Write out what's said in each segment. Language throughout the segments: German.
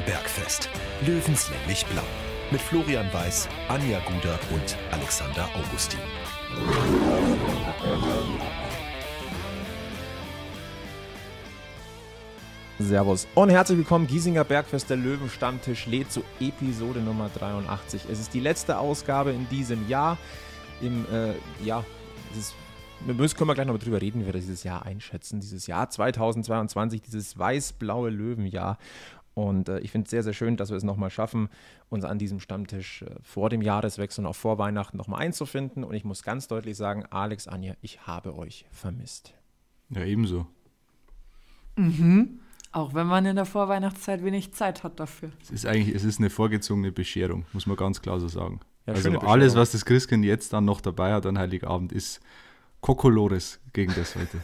Kölner Bergfest. Löwenslänglich Blau. Mit Florian Weiß, Anja Guder und Alexander Augustin. Servus und herzlich willkommen. Giesinger Bergfest, der Löwenstammtisch lädt zu Episode Nummer 83. Es ist die letzte Ausgabe in diesem Jahr. Im, äh, ja, es ist, wir müssen, können wir gleich noch mal drüber reden, wie wir dieses Jahr einschätzen. Dieses Jahr 2022, dieses weiß-blaue Löwenjahr. Und äh, ich finde es sehr, sehr schön, dass wir es nochmal schaffen, uns an diesem Stammtisch äh, vor dem Jahreswechsel und auch vor Weihnachten nochmal einzufinden. Und ich muss ganz deutlich sagen, Alex, Anja, ich habe euch vermisst. Ja, ebenso. Mhm. Auch wenn man in der Vorweihnachtszeit wenig Zeit hat dafür. Es ist eigentlich, es ist eine vorgezogene Bescherung, muss man ganz klar so sagen. Ja, also alles, was das Christkind jetzt dann noch dabei hat an Heiligabend, ist Kokolores gegen das heute.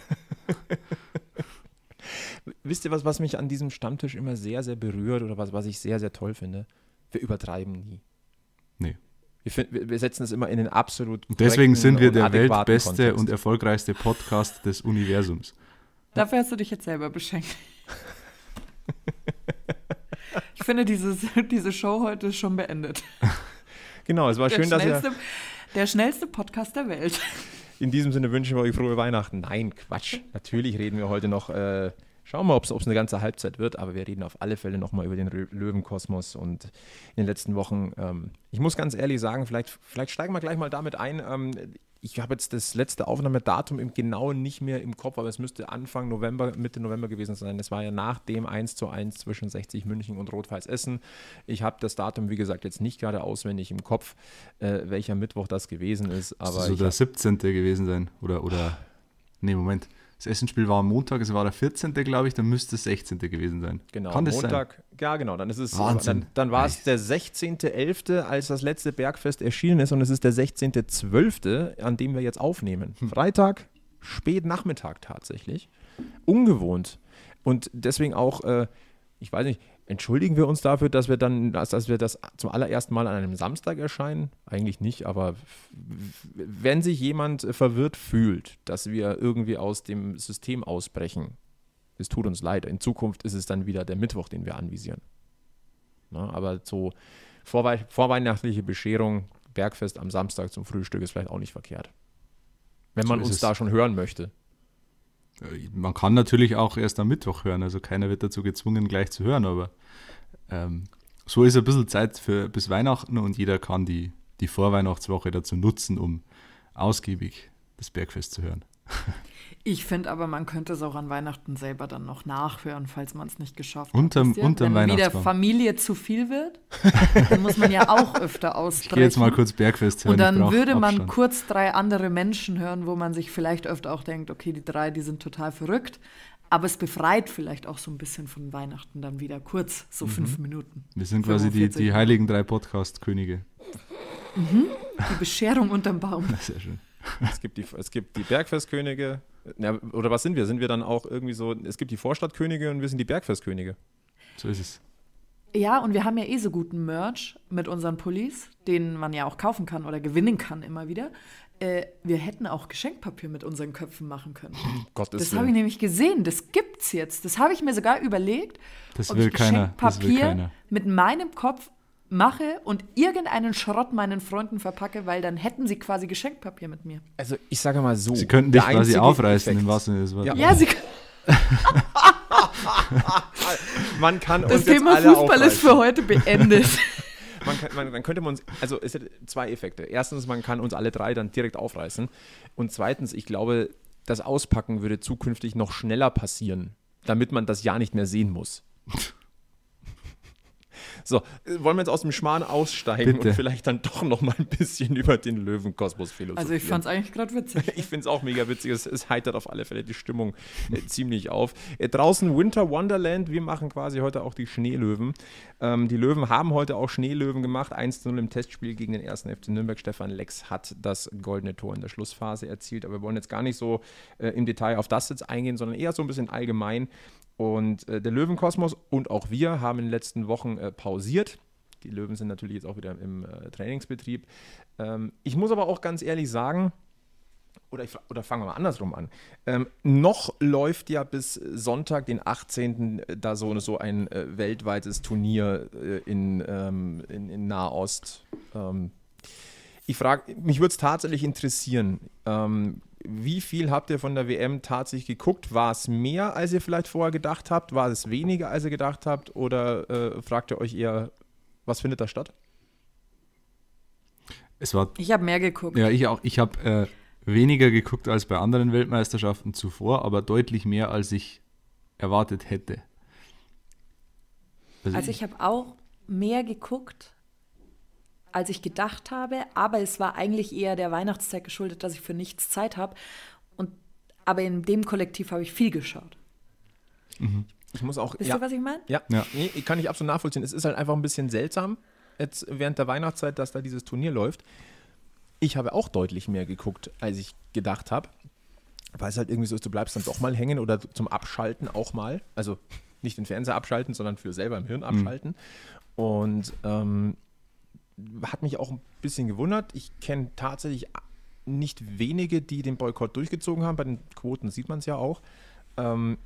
Wisst ihr was, was mich an diesem Stammtisch immer sehr, sehr berührt oder was, was ich sehr, sehr toll finde? Wir übertreiben nie. Nee. Wir, find, wir setzen es immer in den absolut. Und deswegen sind wir der weltbeste Kontext. und erfolgreichste Podcast des Universums. Dafür hast du dich jetzt selber beschenkt. ich finde, dieses, diese Show heute ist schon beendet. Genau, es war der schön, dass ihr. Der schnellste Podcast der Welt. In diesem Sinne wünschen wir euch frohe Weihnachten. Nein, Quatsch. Natürlich reden wir heute noch. Äh, schauen wir, ob es eine ganze Halbzeit wird, aber wir reden auf alle Fälle nochmal über den Löwenkosmos und in den letzten Wochen. Ähm, ich muss ganz ehrlich sagen, vielleicht, vielleicht steigen wir gleich mal damit ein. Ähm, ich habe jetzt das letzte Aufnahmedatum im genauen nicht mehr im Kopf, aber es müsste Anfang November, Mitte November gewesen sein. Es war ja nach dem 1 zu 1 zwischen 60 München und Rot-Weiß Essen. Ich habe das Datum, wie gesagt, jetzt nicht gerade auswendig im Kopf, äh, welcher Mittwoch das gewesen ist. Aber das so der 17. gewesen sein oder, oder nee, Moment. Das Essenspiel war am Montag, es war der 14. glaube ich, dann müsste es 16. gewesen sein. Genau, Kann Montag, sein? ja genau, dann ist es Wahnsinn. dann, dann war es der 16.11., als das letzte Bergfest erschienen ist und es ist der 16.12., an dem wir jetzt aufnehmen. Hm. Freitag, spät Nachmittag tatsächlich. Ungewohnt. Und deswegen auch, äh, ich weiß nicht, entschuldigen wir uns dafür, dass wir dann, dass, wir das zum allerersten Mal an einem Samstag erscheinen? Eigentlich nicht, aber wenn sich jemand äh, verwirrt fühlt, dass wir irgendwie aus dem System ausbrechen, es tut uns leid. In Zukunft ist es dann wieder der Mittwoch, den wir anvisieren. Na, aber so vorwe vorweihnachtliche Bescherung, Bergfest am Samstag zum Frühstück ist vielleicht auch nicht verkehrt. Wenn man so uns es. da schon hören möchte. Äh, man kann natürlich auch erst am Mittwoch hören, also keiner wird dazu gezwungen, gleich zu hören, aber ähm, so ist ein bisschen Zeit für, bis Weihnachten und jeder kann die, die Vorweihnachtswoche dazu nutzen, um ausgiebig das Bergfest zu hören. Ich finde aber, man könnte es auch an Weihnachten selber dann noch nachhören, falls man es nicht geschafft hat. Unterm, ja, unterm Wenn wieder Familie zu viel wird, dann muss man ja auch öfter ausstreichen. Ich gehe jetzt mal kurz Bergfest hören. Und dann würde man kurz drei andere Menschen hören, wo man sich vielleicht öfter auch denkt, okay, die drei, die sind total verrückt. Aber es befreit vielleicht auch so ein bisschen von Weihnachten dann wieder kurz, so mhm. fünf Minuten. Wir sind quasi die, die heiligen drei Podcast-Könige. Mhm. Die Bescherung unterm Baum. Sehr schön. Es gibt die, es gibt die Bergfestkönige, na, oder was sind wir? Sind wir dann auch irgendwie so, es gibt die Vorstadtkönige und wir sind die Bergfestkönige. So ist es. Ja, und wir haben ja eh so guten Merch mit unseren Pullis, den man ja auch kaufen kann oder gewinnen kann immer wieder. Äh, wir hätten auch Geschenkpapier mit unseren Köpfen machen können. Gottes das habe ich nämlich gesehen, das gibt's jetzt. Das habe ich mir sogar überlegt, das ob will ich keiner. will keiner. mit meinem Kopf mache und irgendeinen Schrott meinen Freunden verpacke, weil dann hätten sie quasi Geschenkpapier mit mir. Also ich sage mal so. Sie könnten dich quasi aufreißen Effekt. im wahrsten Sinne des Ja, ja sie Man kann das uns Thema Fußball aufreißen. ist für heute beendet. man, kann, man dann könnte man uns, also es hat zwei Effekte. Erstens, man kann uns alle drei dann direkt aufreißen. Und zweitens, ich glaube, das Auspacken würde zukünftig noch schneller passieren, damit man das ja nicht mehr sehen muss. So, äh, wollen wir jetzt aus dem Schmarrn aussteigen Bitte. und vielleicht dann doch noch mal ein bisschen über den Löwenkosmos philosophieren? Also ich fand es eigentlich gerade witzig. ich finde es auch mega witzig. Es, es, heitert auf alle Fälle die Stimmung äh, ziemlich auf. Äh, draußen Winter Wonderland. Wir machen quasi heute auch die Schneelöwen. Ähm, die Löwen haben heute auch Schneelöwen gemacht. 1-0 im Testspiel gegen den ersten FC Nürnberg. Stefan Lex hat das goldene Tor in der Schlussphase erzielt. Aber wir wollen jetzt gar nicht so äh, im Detail auf das jetzt eingehen, sondern eher so ein bisschen allgemein. Und äh, der Löwenkosmos und auch wir haben in den letzten Wochen äh, pausiert. Die Löwen sind natürlich jetzt auch wieder im äh, Trainingsbetrieb. Ähm, ich muss aber auch ganz ehrlich sagen, oder, ich, oder fangen wir mal andersrum an. Ähm, noch läuft ja bis Sonntag, den 18., äh, da so, so ein äh, weltweites Turnier äh, in, ähm, in, in, Nahost. Ähm, ich frage, mich würde es tatsächlich interessieren. Ähm, wie viel habt ihr von der WM tatsächlich geguckt? War es mehr, als ihr vielleicht vorher gedacht habt? War es weniger, als ihr gedacht habt? Oder äh, fragt ihr euch eher, was findet da statt? Es war, ich habe mehr geguckt. Ja, ich auch. Ich habe äh, weniger geguckt als bei anderen Weltmeisterschaften zuvor, aber deutlich mehr, als ich erwartet hätte. Also, also ich, ich habe auch mehr geguckt, als ich gedacht habe, aber es war eigentlich eher der Weihnachtszeit geschuldet, dass ich für nichts Zeit habe. Und, aber in dem Kollektiv habe ich viel geschaut. Mhm. Ich muss auch. Wisst ja, ihr, was ich meine? Ja, ja. Nee, kann ich absolut nachvollziehen. Es ist halt einfach ein bisschen seltsam, jetzt während der Weihnachtszeit, dass da dieses Turnier läuft. Ich habe auch deutlich mehr geguckt, als ich gedacht habe. Weil es halt irgendwie so ist, du bleibst dann doch mal hängen oder zum Abschalten auch mal. Also nicht den Fernseher abschalten, sondern für selber im Hirn abschalten. Mhm. Und ähm, hat mich auch ein bisschen gewundert. Ich kenne tatsächlich nicht wenige, die den Boykott durchgezogen haben. Bei den Quoten sieht man es ja auch. Ähm,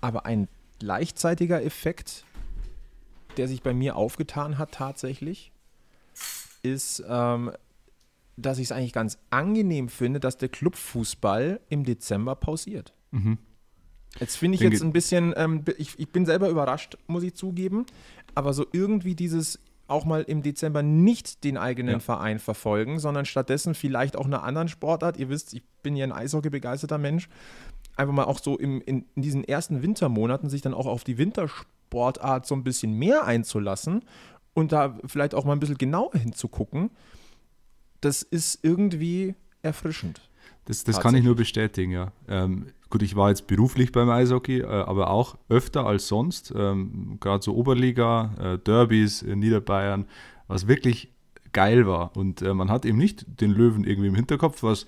aber ein gleichzeitiger Effekt, der sich bei mir aufgetan hat tatsächlich, ist, ähm, dass ich es eigentlich ganz angenehm finde, dass der Clubfußball im Dezember pausiert. Mhm. Jetzt finde ich den jetzt ein bisschen, ähm, ich, ich bin selber überrascht, muss ich zugeben, aber so irgendwie dieses, auch mal im Dezember nicht den eigenen ja. Verein verfolgen, sondern stattdessen vielleicht auch einer anderen Sportart. Ihr wisst, ich bin ja ein Eishockey-begeisterter Mensch. Einfach mal auch so im, in, in diesen ersten Wintermonaten sich dann auch auf die Wintersportart so ein bisschen mehr einzulassen und da vielleicht auch mal ein bisschen genauer hinzugucken. Das ist irgendwie erfrischend. Das, das kann ich nur bestätigen, ja. Ähm, Gut, ich war jetzt beruflich beim Eishockey, äh, aber auch öfter als sonst. Ähm, Gerade so Oberliga, äh, Derbys in Niederbayern, was wirklich geil war. Und äh, man hat eben nicht den Löwen irgendwie im Hinterkopf, was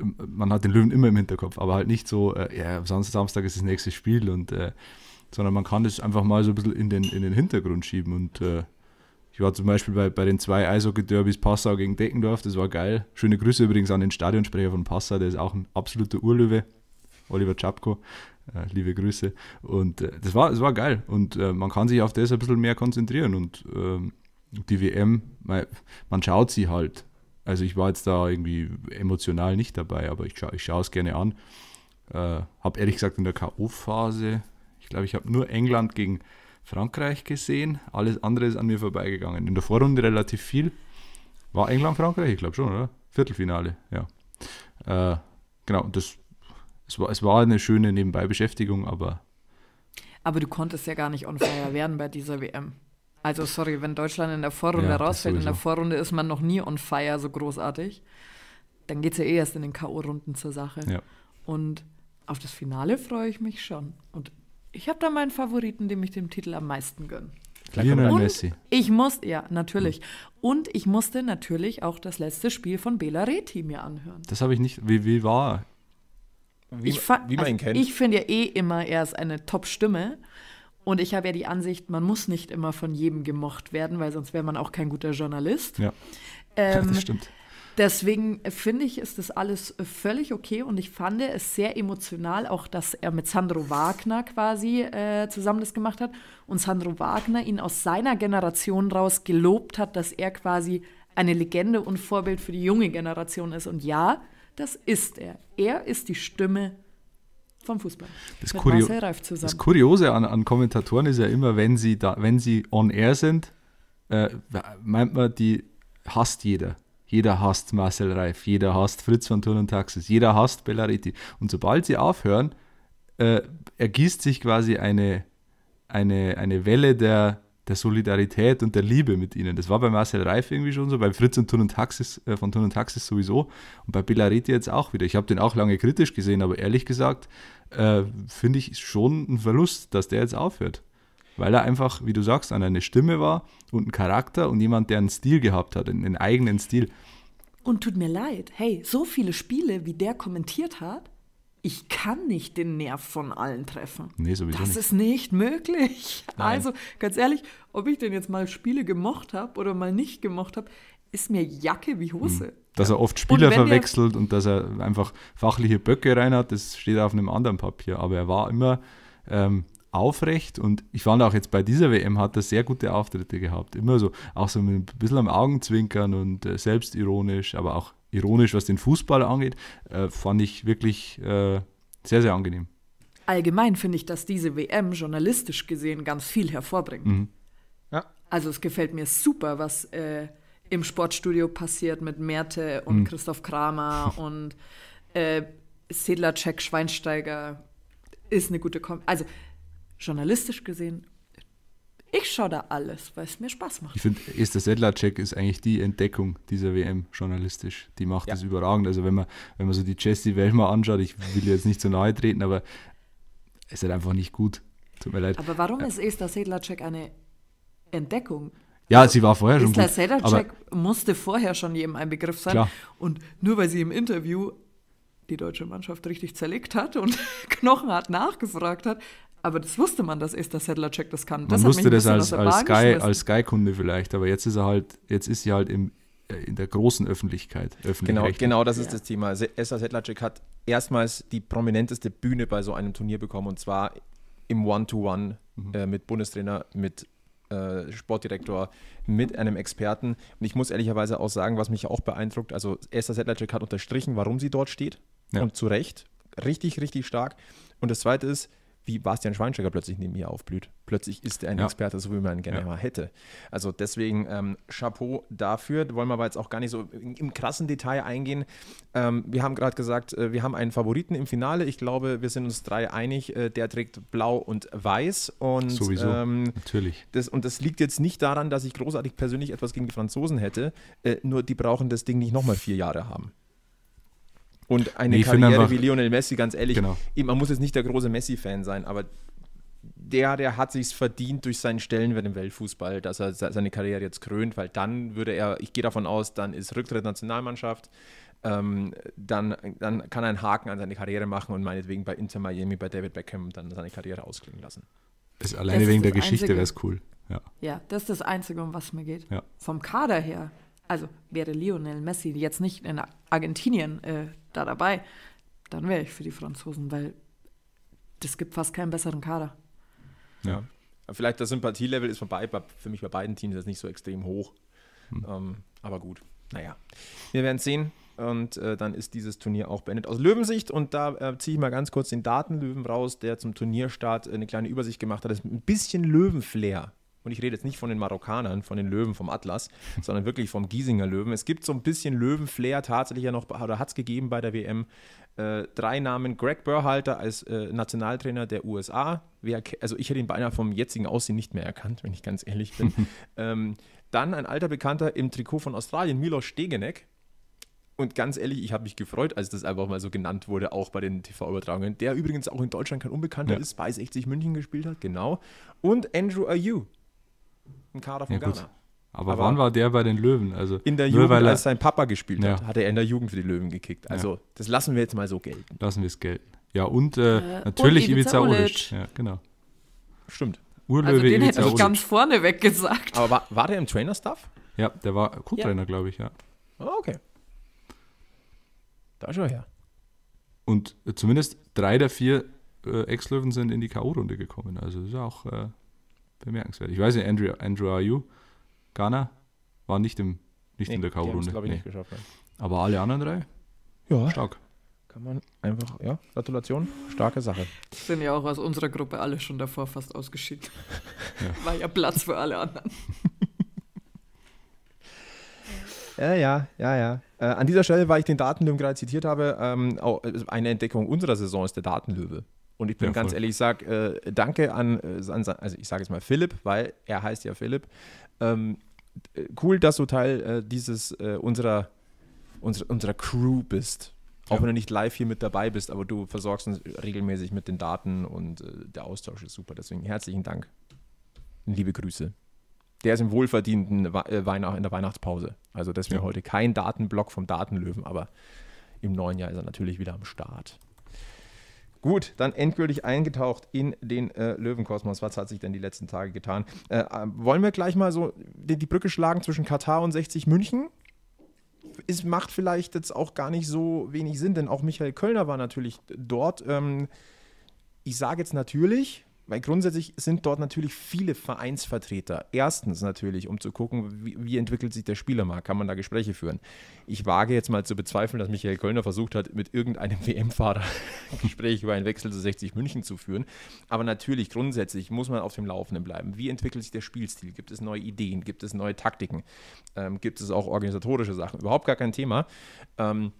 ähm, man hat den Löwen immer im Hinterkopf, aber halt nicht so, äh, ja, Samstag, Samstag ist das nächste Spiel und äh, sondern man kann das einfach mal so ein bisschen in den, in den Hintergrund schieben. Und äh, ich war zum Beispiel bei, bei den zwei Eishockey-Derbys Passau gegen Deckendorf, das war geil. Schöne Grüße übrigens an den Stadionsprecher von Passau, der ist auch ein absoluter Urlöwe. Oliver Czapko. Äh, liebe Grüße. Und äh, das, war, das war geil. Und äh, man kann sich auf das ein bisschen mehr konzentrieren. Und ähm, die WM, man schaut sie halt. Also ich war jetzt da irgendwie emotional nicht dabei, aber ich, scha ich schaue es gerne an. Äh, habe ehrlich gesagt in der K.O.-Phase, ich glaube, ich habe nur England gegen Frankreich gesehen. Alles andere ist an mir vorbeigegangen. In der Vorrunde relativ viel. War England Frankreich? Ich glaube schon, oder? Viertelfinale, ja. Äh, genau, das es war, es war eine schöne Nebenbeibeschäftigung, aber. Aber du konntest ja gar nicht on fire werden bei dieser WM. Also sorry, wenn Deutschland in der Vorrunde ja, rausfällt, in der Vorrunde ist man noch nie on fire so großartig, dann geht es ja eh erst in den K.O.-Runden zur Sache. Ja. Und auf das Finale freue ich mich schon. Und ich habe da meinen Favoriten, dem ich den Titel am meisten gönne. Lionel Messi. Ich musste, ja, natürlich. Mhm. Und ich musste natürlich auch das letzte Spiel von Bela Reti mir anhören. Das habe ich nicht. Wie, wie war wie, ich fand, wie man also ihn kennt. Ich finde ja eh immer, er ist eine Top-Stimme. Und ich habe ja die Ansicht, man muss nicht immer von jedem gemocht werden, weil sonst wäre man auch kein guter Journalist. Ja, ähm, das stimmt. Deswegen finde ich, ist das alles völlig okay und ich fand es sehr emotional, auch dass er mit Sandro Wagner quasi äh, zusammen das gemacht hat und Sandro Wagner ihn aus seiner Generation raus gelobt hat, dass er quasi eine Legende und Vorbild für die junge Generation ist. Und ja, das ist er. Er ist die Stimme vom Fußball. Das, Kurio das Kuriose an, an, Kommentatoren ist ja immer, wenn sie, da, wenn sie on air sind, äh, meint man, die hasst jeder. Jeder hasst Marcel Reif, jeder hasst Fritz von Thurn und Taxis, jeder hasst Bellariti. Und sobald sie aufhören, äh, ergießt sich quasi eine, eine, eine Welle der der Solidarität und der Liebe mit ihnen. Das war bei Marcel Reif irgendwie schon so, bei Fritz und Tun und Taxis, äh, von Tun und Taxis sowieso und bei Belariti jetzt auch wieder. Ich habe den auch lange kritisch gesehen, aber ehrlich gesagt äh, finde ich schon ein Verlust, dass der jetzt aufhört. Weil er einfach, wie du sagst, an eine Stimme war und ein Charakter und jemand, der einen Stil gehabt hat, einen, einen eigenen Stil. Und tut mir leid, hey, so viele Spiele, wie der kommentiert hat, ich kann nicht den Nerv von allen treffen. Nee, sowieso das nicht. ist nicht möglich. Nein. Also ganz ehrlich, ob ich denn jetzt mal Spiele gemocht habe oder mal nicht gemocht habe, ist mir Jacke wie Hose. Hm. Dass er oft Spieler und verwechselt und dass er einfach fachliche Böcke rein hat, das steht auf einem anderen Papier. Aber er war immer ähm, aufrecht und ich fand auch jetzt bei dieser WM hat er sehr gute Auftritte gehabt. Immer so, auch so mit ein bisschen am Augenzwinkern und äh, selbstironisch, aber auch ironisch, was den Fußball angeht, äh, fand ich wirklich äh, sehr, sehr angenehm. Allgemein finde ich, dass diese WM journalistisch gesehen ganz viel hervorbringt. Mhm. Ja. Also es gefällt mir super, was äh, im Sportstudio passiert mit Merte und mhm. Christoph Kramer und äh, Sedlacek Schweinsteiger ist eine gute Kom Also journalistisch gesehen ich schaue da alles, weil es mir Spaß macht. Ich finde, Esther Sedlacek ist eigentlich die Entdeckung dieser WM journalistisch. Die macht ja. das überragend. Also wenn man, wenn man so die Jessie Wellmer anschaut, ich will jetzt nicht so nahe treten, aber es ist halt einfach nicht gut. Tut mir leid. Aber warum ist Esther Sedlacek eine Entdeckung? Ja, sie war vorher schon Isla gut. Sedlacek musste vorher schon jedem ein Begriff sein. Klar. Und nur weil sie im Interview die deutsche Mannschaft richtig zerlegt hat und knochenhart nachgefragt hat, aber das wusste man, dass Esther Sedlacek das kann. Das man wusste das als, als Sky-Kunde Sky vielleicht, aber jetzt ist er halt, jetzt ist sie halt im, äh, in der großen Öffentlichkeit. genau, genau das ist ja. das Thema. Also Esther Sedlacek hat erstmals die prominenteste Bühne bei so einem Turnier bekommen und zwar im One-to-One -One, mhm. äh, mit Bundestrainer, mit äh, Sportdirektor, mit einem Experten. Und ich muss ehrlicherweise auch sagen, was mich auch beeindruckt, also Esther Sedlacek hat unterstrichen, warum sie dort steht ja. und zu Recht. Richtig, richtig stark. Und das Zweite ist, wie Bastian Schweinsteiger plötzlich neben mir aufblüht. Plötzlich ist er ein ja. Experte, so wie man ihn gerne ja. mal hätte. Also deswegen ähm, Chapeau dafür. Wollen wir aber jetzt auch gar nicht so im krassen Detail eingehen. Ähm, wir haben gerade gesagt, äh, wir haben einen Favoriten im Finale. Ich glaube, wir sind uns drei einig. Äh, der trägt blau und weiß. Und, Sowieso, ähm, natürlich. Das, und das liegt jetzt nicht daran, dass ich großartig persönlich etwas gegen die Franzosen hätte. Äh, nur die brauchen das Ding nicht nochmal vier Jahre haben. Und eine nee, Karriere wie Lionel Messi, ganz ehrlich, genau. man muss jetzt nicht der große Messi-Fan sein, aber der, der hat sich's verdient durch seinen Stellenwert im Weltfußball, dass er seine Karriere jetzt krönt, weil dann würde er, ich gehe davon aus, dann ist Rücktritt Nationalmannschaft, ähm, dann, dann kann er einen Haken an seine Karriere machen und meinetwegen bei Inter Miami, bei David Beckham dann seine Karriere ausklingen lassen. Das, alleine das wegen der Geschichte wäre es cool. Ja. ja, das ist das Einzige, um was es mir geht. Ja. Vom Kader her also wäre Lionel Messi jetzt nicht in Argentinien äh, da dabei, dann wäre ich für die Franzosen, weil es gibt fast keinen besseren Kader. Ja. Vielleicht das Sympathielevel ist vorbei, für mich bei beiden Teams jetzt nicht so extrem hoch. Hm. Ähm, aber gut, naja. Wir werden sehen. Und äh, dann ist dieses Turnier auch beendet aus Löwensicht. Und da äh, ziehe ich mal ganz kurz den Datenlöwen raus, der zum Turnierstart eine kleine Übersicht gemacht hat. Das ist ein bisschen Löwenflair und ich rede jetzt nicht von den Marokkanern, von den Löwen vom Atlas, sondern wirklich vom Giesinger Löwen. Es gibt so ein bisschen Löwenflair tatsächlich ja noch, oder hat es gegeben bei der WM. Äh, drei Namen: Greg Burhalter als äh, Nationaltrainer der USA. Wer, also, ich hätte ihn beinahe vom jetzigen Aussehen nicht mehr erkannt, wenn ich ganz ehrlich bin. ähm, dann ein alter Bekannter im Trikot von Australien, Milos Stegenek. Und ganz ehrlich, ich habe mich gefreut, als das einfach mal so genannt wurde, auch bei den TV-Übertragungen. Der übrigens auch in Deutschland kein Unbekannter ja. ist, bei 60 München gespielt hat, genau. Und Andrew Ayew, ein Kader von ja, Ghana. Aber, Aber, wann war der bei den Löwen? Also in der Jugend, als sein Papa gespielt ja. hat, hat er in der Jugend für die Löwen gekickt. Also ja. das lassen wir jetzt mal so gelten. Lassen wir es gelten. Ja, und äh, äh natürlich und Ibiza, Ulic. Ja, genau. Stimmt. Urlöwe also den Ibiza hätte ich ganz vorne weggesagt. Aber war, war der im Trainer-Staff? Ja, der war Co-Trainer, glaube ich, ja. Oh, okay. Da schon her. Und äh, zumindest drei der vier äh, Ex-Löwen sind in die K.O.-Runde gekommen. Also das ist ja auch äh, bemerkenswert. Ich weiß nicht, Andrew, Andrew Ayu, Ghana, war nicht, im, nicht nee, in der K.O.-Runde. Nee. Aber alle anderen drei? Ja. Stark. Kann man einfach, ja, Gratulation, starke Sache. Sind ja auch aus unserer Gruppe alle schon davor fast ausgeschieden. Ja. War ja Platz für alle anderen. Ja, ja, ja, ja. Äh, an dieser Stelle, weil ich den Datenlöwen gerade zitiert habe, ähm, auch, also eine Entdeckung unserer Saison ist der Datenlöwe. Und ich bin ja, ganz ehrlich, ich sage äh, danke an, äh, an, also ich sage jetzt mal Philipp, weil er heißt ja Philipp. Ähm, äh, cool, dass du Teil äh, dieses äh, unserer, unserer, unserer Crew bist. Auch ja. wenn du nicht live hier mit dabei bist, aber du versorgst uns regelmäßig mit den Daten und äh, der Austausch ist super. Deswegen herzlichen Dank. Liebe Grüße. Der ist im wohlverdienten We Weihnacht, in der Weihnachtspause. Also deswegen ja. heute kein Datenblock vom Datenlöwen, aber im neuen Jahr ist er natürlich wieder am Start. Gut, dann endgültig eingetaucht in den äh, Löwenkosmos. Was hat sich denn die letzten Tage getan? Äh, äh wollen wir gleich mal so die, die, Brücke schlagen zwischen Katar und 60 München? Es macht vielleicht jetzt auch gar nicht so wenig Sinn, denn auch Michael Kölner war natürlich dort. Ähm, ich sage jetzt natürlich, weil grundsätzlich sind dort natürlich viele Vereinsvertreter. Erstens natürlich, um zu gucken, wie, wie, entwickelt sich der Spielermarkt, kann man da Gespräche führen. Ich wage jetzt mal zu bezweifeln, dass Michael Kölner versucht hat, mit irgendeinem WM-Fahrer Gespräche über einen Wechsel zu 60 München zu führen. Aber natürlich, grundsätzlich muss man auf dem Laufenden bleiben. Wie entwickelt sich der Spielstil? Gibt es neue Ideen? Gibt es neue Taktiken? Ähm, gibt es auch organisatorische Sachen? Überhaupt gar kein Thema. Ähm,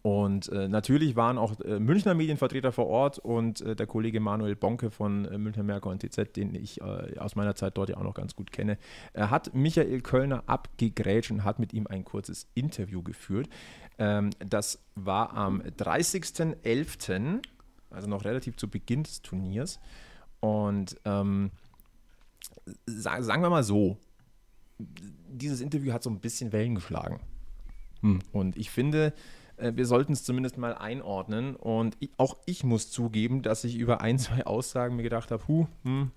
und äh, natürlich waren auch äh, Münchner Medienvertreter vor Ort und äh, der Kollege Manuel Bonke von äh, Münchner Merkur und TZ, den ich äh, aus meiner Zeit dort ja auch noch ganz gut kenne, äh, hat Michael Kölner abgegrätscht und hat mit ihm ein kurzes Interview geführt. Ähm, das war am 30.11., also noch relativ zu Beginn des Turniers. Und ähm, sa sagen wir mal so, dieses Interview hat so ein bisschen Wellen geschlagen. Hm. Und ich finde, äh, wir sollten es zumindest mal einordnen. Und ich, auch ich muss zugeben, dass ich über ein, zwei Aussagen mir gedacht habe, huh, hm,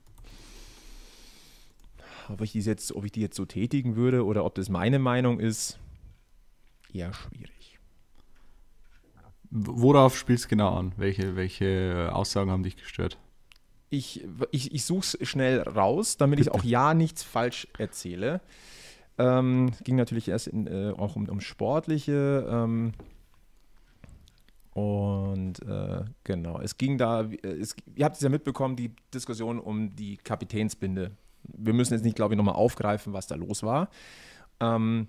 ob ich, jetzt, ob ich die jetzt so tätigen würde oder ob das meine Meinung ist, eher schwierig. Worauf spielst du genau an? Welche, welche Aussagen haben dich gestört? Ich, ich, ich suche es schnell raus, damit Bitte. ich auch ja nichts falsch erzähle. Ähm, ging natürlich erst in, äh, auch um, um Sportliche. Ähm, und äh, genau, es ging da, äh, es, ihr habt es ja mitbekommen, die Diskussion um die Kapitänsbinde. Wir müssen jetzt nicht, glaube ich, nochmal aufgreifen, was da los war. Ähm,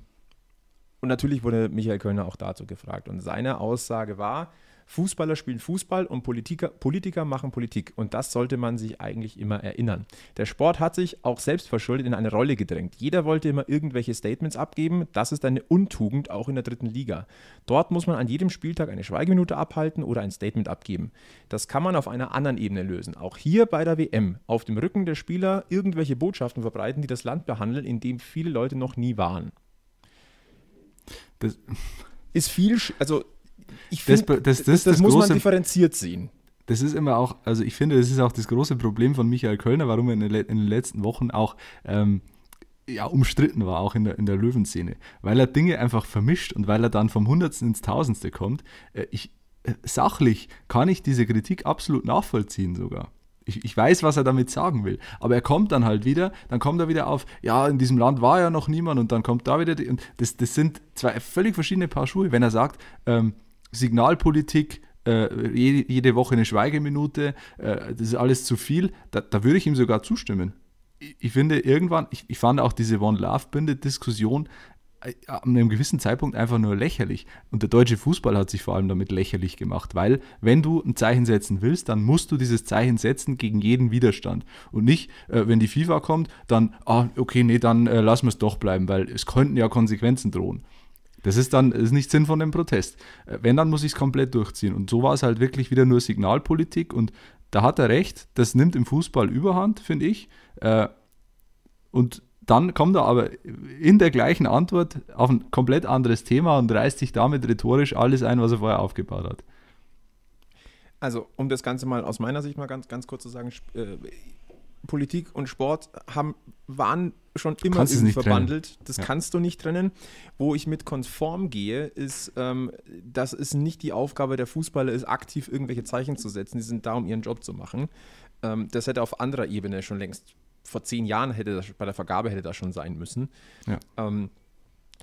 und natürlich wurde Michael Kölner auch dazu gefragt. Und seine Aussage war, Fußballer spielen Fußball und Politiker, Politiker machen Politik. Und das sollte man sich eigentlich immer erinnern. Der Sport hat sich auch selbst verschuldet in eine Rolle gedrängt. Jeder wollte immer irgendwelche Statements abgeben. Das ist eine Untugend, auch in der dritten Liga. Dort muss man an jedem Spieltag eine Schweigeminute abhalten oder ein Statement abgeben. Das kann man auf einer anderen Ebene lösen. Auch hier bei der WM. Auf dem Rücken der Spieler irgendwelche Botschaften verbreiten, die das Land behandeln, in dem viele Leute noch nie waren. Das ist viel, also ich finde, das, das, das, das muss große, man differenziert sehen. Das ist immer auch, also ich finde, das ist auch das große Problem von Michael Kölner, warum er in, den, in den letzten Wochen auch ähm, ja, umstritten war, auch in der, in der Löwenszene. Weil er Dinge einfach vermischt und weil er dann vom Hundertsten ins Tausendste kommt. Äh, ich, äh, sachlich kann ich diese Kritik absolut nachvollziehen sogar. Ich, ich, weiß, was er damit sagen will. Aber er kommt dann halt wieder, dann kommt er wieder auf, ja, in diesem Land war ja noch niemand und dann kommt da wieder. Die, und das, das sind zwei völlig verschiedene Paar Schuhe, wenn er sagt, ähm, Signalpolitik, äh, jede, jede, Woche eine Schweigeminute, äh, das ist alles zu viel, da, da würde ich ihm sogar zustimmen. Ich, ich finde irgendwann, ich, ich, fand auch diese One-Love-Binde-Diskussion äh, an einem gewissen Zeitpunkt einfach nur lächerlich. Und der deutsche Fußball hat sich vor allem damit lächerlich gemacht, weil wenn du ein Zeichen setzen willst, dann musst du dieses Zeichen setzen gegen jeden Widerstand. Und nicht, äh, wenn die FIFA kommt, dann, ah, okay, nee, dann äh, lassen wir es doch bleiben, weil es könnten ja Konsequenzen drohen. Das ist dann ist nicht Sinn von dem Protest. Äh, wenn, dann muss ich es komplett durchziehen. Und so war es halt wirklich wieder nur Signalpolitik. Und da hat er recht, das nimmt im Fußball überhand, finde ich. Äh, und dann kommt er aber in der gleichen Antwort auf ein komplett anderes Thema und reißt sich damit rhetorisch alles ein, was er vorher aufgebaut hat. Also, um das Ganze mal aus meiner Sicht mal ganz, ganz kurz zu sagen, äh, Politik und Sport haben, waren schon immer kannst irgendwie verbandelt. Trennen. Das ja. kannst du nicht trennen. Wo ich mit konform gehe, ist, ähm, dass es nicht die Aufgabe der Fußballer ist, aktiv irgendwelche Zeichen zu setzen. Die sind da, um ihren Job zu machen. Ähm, das hätte auf anderer Ebene schon längst, vor zehn Jahren hätte das, bei der Vergabe hätte das schon sein müssen. Ja. Ähm,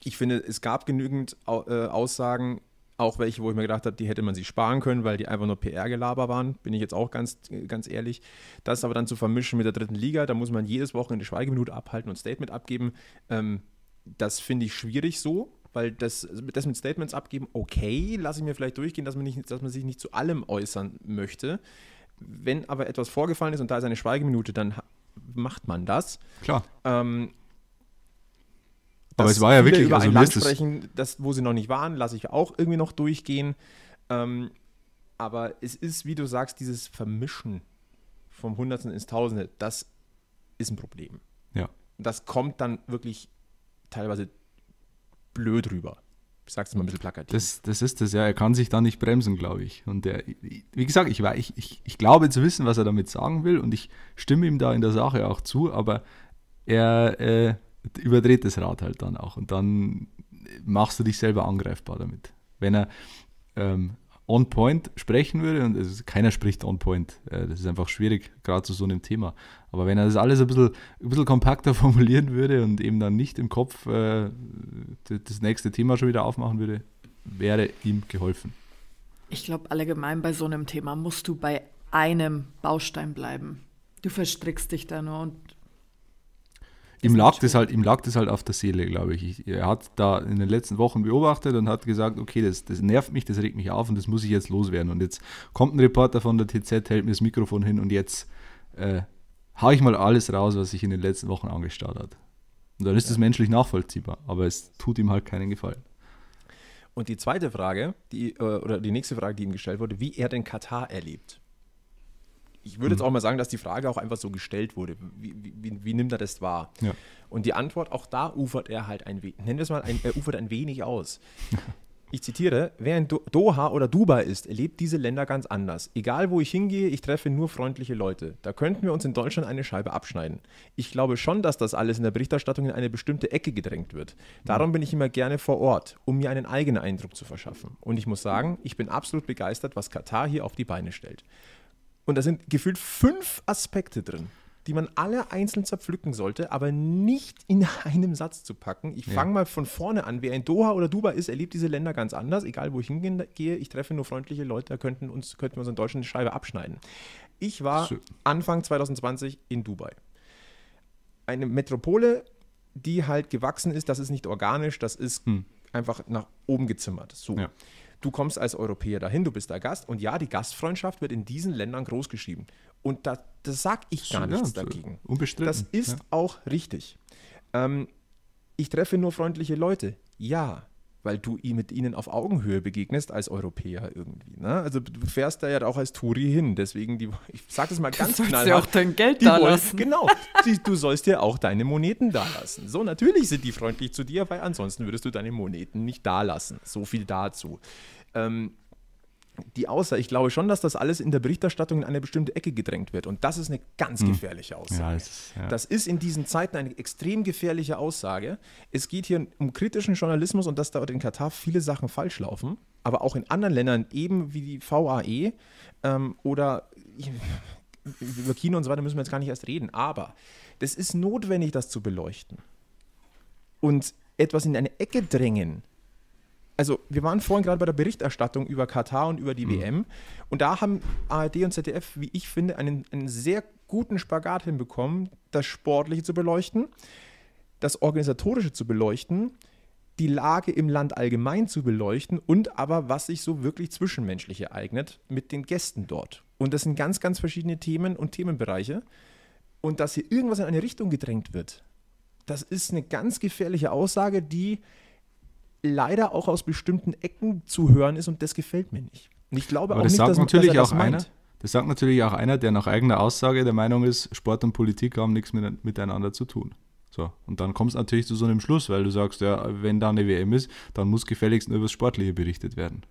ich finde, es gab genügend äh, Aussagen auch welche, wo ich mir gedacht habe, die hätte man sich sparen können, weil die einfach nur PR-Gelaber waren, bin ich jetzt auch ganz, ganz ehrlich. Das aber dann zu vermischen mit der dritten Liga, da muss man jedes Wochenende Schweigeminute abhalten und Statement abgeben. Ähm, das finde ich schwierig so, weil das, das mit Statements abgeben, okay, lasse ich mir vielleicht durchgehen, dass man, nicht, dass man sich nicht zu allem äußern möchte. Wenn aber etwas vorgefallen ist und da ist eine Schweigeminute, dann macht man das. Klar. Ähm, aber es war ja wirklich über also ein Land sprechen, das, wo sie noch nicht waren, lasse ich auch irgendwie noch durchgehen. Ähm, aber es ist, wie du sagst, dieses Vermischen vom Hundertsten ins Tausende, das ist ein Problem. Ja. Das kommt dann wirklich teilweise blöd rüber. Ich sag's mal ein bisschen plakativ. Das, das ist das, ja. Er kann sich da nicht bremsen, glaube ich. Und der, wie gesagt, ich, ich, ich, ich glaube zu wissen, was er damit sagen will und ich stimme ihm da in der Sache auch zu, aber er, äh, überdreht das Rad halt dann auch. Und dann machst du dich selber angreifbar damit. Wenn er ähm, on point sprechen würde, und ist, keiner spricht on point, äh, das ist einfach schwierig, gerade zu so einem Thema. Aber wenn er das alles ein bisschen, ein bisschen kompakter formulieren würde und eben dann nicht im Kopf äh, das nächste Thema schon wieder aufmachen würde, wäre ihm geholfen. Ich glaube, allgemein bei so einem Thema musst du bei einem Baustein bleiben. Du verstrickst dich da nur und Ihm lag, das halt, ihm lag das halt auf der Seele, glaube ich. ich. Er hat da in den letzten Wochen beobachtet und hat gesagt, okay, das, das nervt mich, das regt mich auf und das muss ich jetzt loswerden. Und jetzt kommt ein Reporter von der TZ, hält mir das Mikrofon hin und jetzt äh, haue ich mal alles raus, was sich in den letzten Wochen angestarrt hat. Und dann ist es ja. menschlich nachvollziehbar, aber es tut ihm halt keinen Gefallen. Und die zweite Frage, die, äh, oder die nächste Frage, die ihm gestellt wurde, wie er den Katar erlebt ich würde mhm. jetzt auch mal sagen, dass die Frage auch einfach so gestellt wurde. Wie, wie, wie nimmt er das wahr? Ja. Und die Antwort, auch da ufert er halt ein wenig, nennen wir es mal, ein, er ufert ein wenig aus. Ich zitiere, wer in Doha oder Dubai ist, erlebt diese Länder ganz anders. Egal wo ich hingehe, ich treffe nur freundliche Leute. Da könnten wir uns in Deutschland eine Scheibe abschneiden. Ich glaube schon, dass das alles in der Berichterstattung in eine bestimmte Ecke gedrängt wird. Darum bin ich immer gerne vor Ort, um mir einen eigenen Eindruck zu verschaffen. Und ich muss sagen, ich bin absolut begeistert, was Katar hier auf die Beine stellt. Und da sind gefühlt fünf Aspekte drin, die man alle einzeln zerpflücken sollte, aber nicht in einem Satz zu packen. Ich ja. fange mal von vorne an. Wer in Doha oder Dubai ist, erlebt diese Länder ganz anders. Egal, wo ich hingehe, ich treffe nur freundliche Leute, da könnten, uns, könnten wir uns in Deutschland eine Scheibe abschneiden. Ich war Schön. Anfang 2020 in Dubai. Eine Metropole, die halt gewachsen ist, das ist nicht organisch, das ist hm. einfach nach oben gezimmert. So. Ja du kommst als Europäer dahin, du bist der Gast. Und ja, die Gastfreundschaft wird in diesen Ländern großgeschrieben. Und da, das sage ich gar ja, nichts äh, dagegen. Unbestritten. Das ist ja. auch richtig. Ähm, ich treffe nur freundliche Leute. Ja, weil du mit ihnen auf Augenhöhe begegnest als Europäer irgendwie. Ne? Also du fährst da ja auch als Touri hin. Deswegen, die, ich sage das mal ganz knallhart. Du sollst ja auch dein Geld da wollen, lassen. Genau, die, du sollst ja auch deine Moneten da lassen. So, natürlich sind die freundlich zu dir, weil ansonsten würdest du deine Moneten nicht da lassen. So viel dazu. Ähm, die Aussage, ich glaube schon, dass das alles in der Berichterstattung in eine bestimmte Ecke gedrängt wird. Und das ist eine ganz hm. gefährliche Aussage. Ja, ist, ja. Das ist in diesen Zeiten eine extrem gefährliche Aussage. Es geht hier um kritischen Journalismus und dass da in Katar viele Sachen falsch laufen, aber auch in anderen Ländern, eben wie die VAE ähm, oder über Kino und so weiter müssen wir jetzt gar nicht erst reden. Aber das ist notwendig, das zu beleuchten. Und etwas in eine Ecke drängen, also wir waren vorhin gerade bei der Berichterstattung über Katar und über die mhm. WM und da haben ARD und ZDF, wie ich finde, einen, einen sehr guten Spagat hinbekommen, das Sportliche zu beleuchten, das Organisatorische zu beleuchten, die Lage im Land allgemein zu beleuchten und aber, was sich so wirklich zwischenmenschlich ereignet mit den Gästen dort. Und das sind ganz, ganz verschiedene Themen und Themenbereiche. Und dass hier irgendwas in eine Richtung gedrängt wird, das ist eine ganz gefährliche Aussage, die leider auch aus bestimmten Ecken zu hören ist und das gefällt mir nicht. Und ich glaube Aber auch das nicht, sagt dass, natürlich dass er das auch das sagt natürlich auch einer, der nach eigener Aussage der Meinung ist, Sport und Politik haben nichts miteinander zu tun. So, und dann kommst du natürlich zu so einem Schluss, weil du sagst, ja, wenn da eine WM ist, dann muss gefälligst nur über das Sportliche berichtet werden.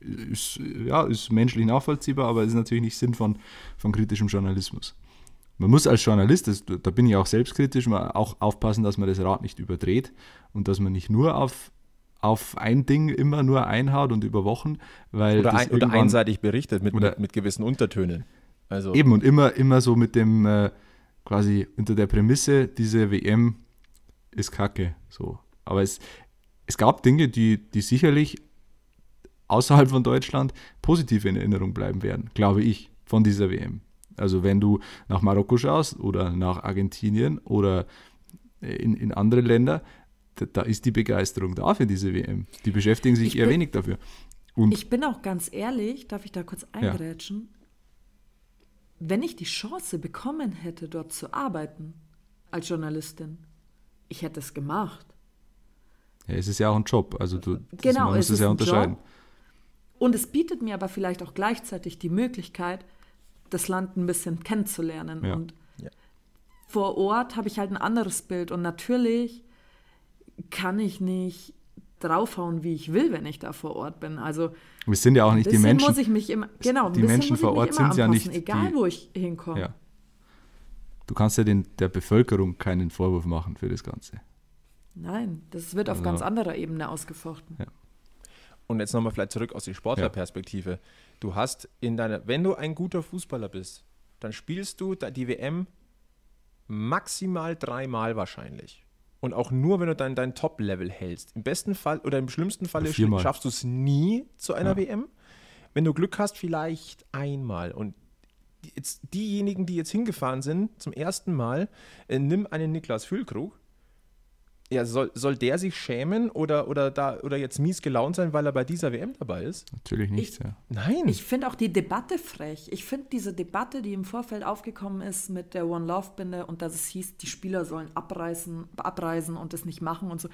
Ist, ja, ist menschlich nachvollziehbar, aber ist natürlich nicht Sinn von, von kritischem Journalismus. Man muss als Journalist, das, da bin ich auch selbstkritisch, mal auch aufpassen, dass man das Rad nicht überdreht und dass man nicht nur auf auf ein Ding immer nur einhaut und über Wochen, weil oder, ein, oder einseitig berichtet mit, mit, mit, gewissen Untertönen. Also eben und immer immer so mit dem äh, quasi unter der Prämisse diese WM ist Kacke so. Aber es es gab Dinge, die die sicherlich außerhalb von Deutschland positiv in Erinnerung bleiben werden, glaube ich, von dieser WM. Also wenn du nach Marokko schaust oder nach Argentinien oder in, in andere Länder, da ist die Begeisterung da für diese WM. Die beschäftigen sich ich eher bin, wenig dafür. Und ich bin auch ganz ehrlich, darf ich da kurz eingrätschen? Ja. Wenn ich die Chance bekommen hätte, dort zu arbeiten als Journalistin, ich hätte es gemacht. Ja, es ist ja auch ein Job, also du genau, man muss es, es ja unterscheiden. Job. Und es bietet mir aber vielleicht auch gleichzeitig die Möglichkeit, das Land ein bisschen kennenzulernen. Ja. Und ja. vor Ort habe ich halt ein anderes Bild. Und natürlich kann ich nicht draufhauen, wie ich will, wenn ich da vor Ort bin. Also wir sind ja auch nicht die Menschen. Muss ich mich immer, genau, die Menschen vor Ort sind ja nicht. Egal, die, wo ich hinkomme. Ja. Du kannst ja den, der Bevölkerung keinen Vorwurf machen für das Ganze. Nein, das wird auf also, ganz anderer Ebene ausgefochten. Ja. Und jetzt nochmal vielleicht zurück aus der Sportlerperspektive. Du hast in deiner, wenn du ein guter Fußballer bist, dann spielst du die WM maximal dreimal wahrscheinlich. Und auch nur, wenn du dann dein, Top-Level hältst. Im besten Fall oder im schlimmsten Fall schaffst du es nie zu einer ja. WM. Wenn du Glück hast, vielleicht einmal. Und jetzt diejenigen, die jetzt hingefahren sind zum ersten Mal, äh, nimm einen Niklas Füllkrug ja, soll, soll der sich schämen oder, oder, da, oder jetzt mies gelaunt sein, weil er bei dieser WM dabei ist? Natürlich nicht. Ich, ja. Nein. Ich finde auch die Debatte frech. Ich finde diese Debatte, die im Vorfeld aufgekommen ist mit der One-Love-Binde und dass es hieß, die Spieler sollen abreißen, abreisen und das nicht machen und so.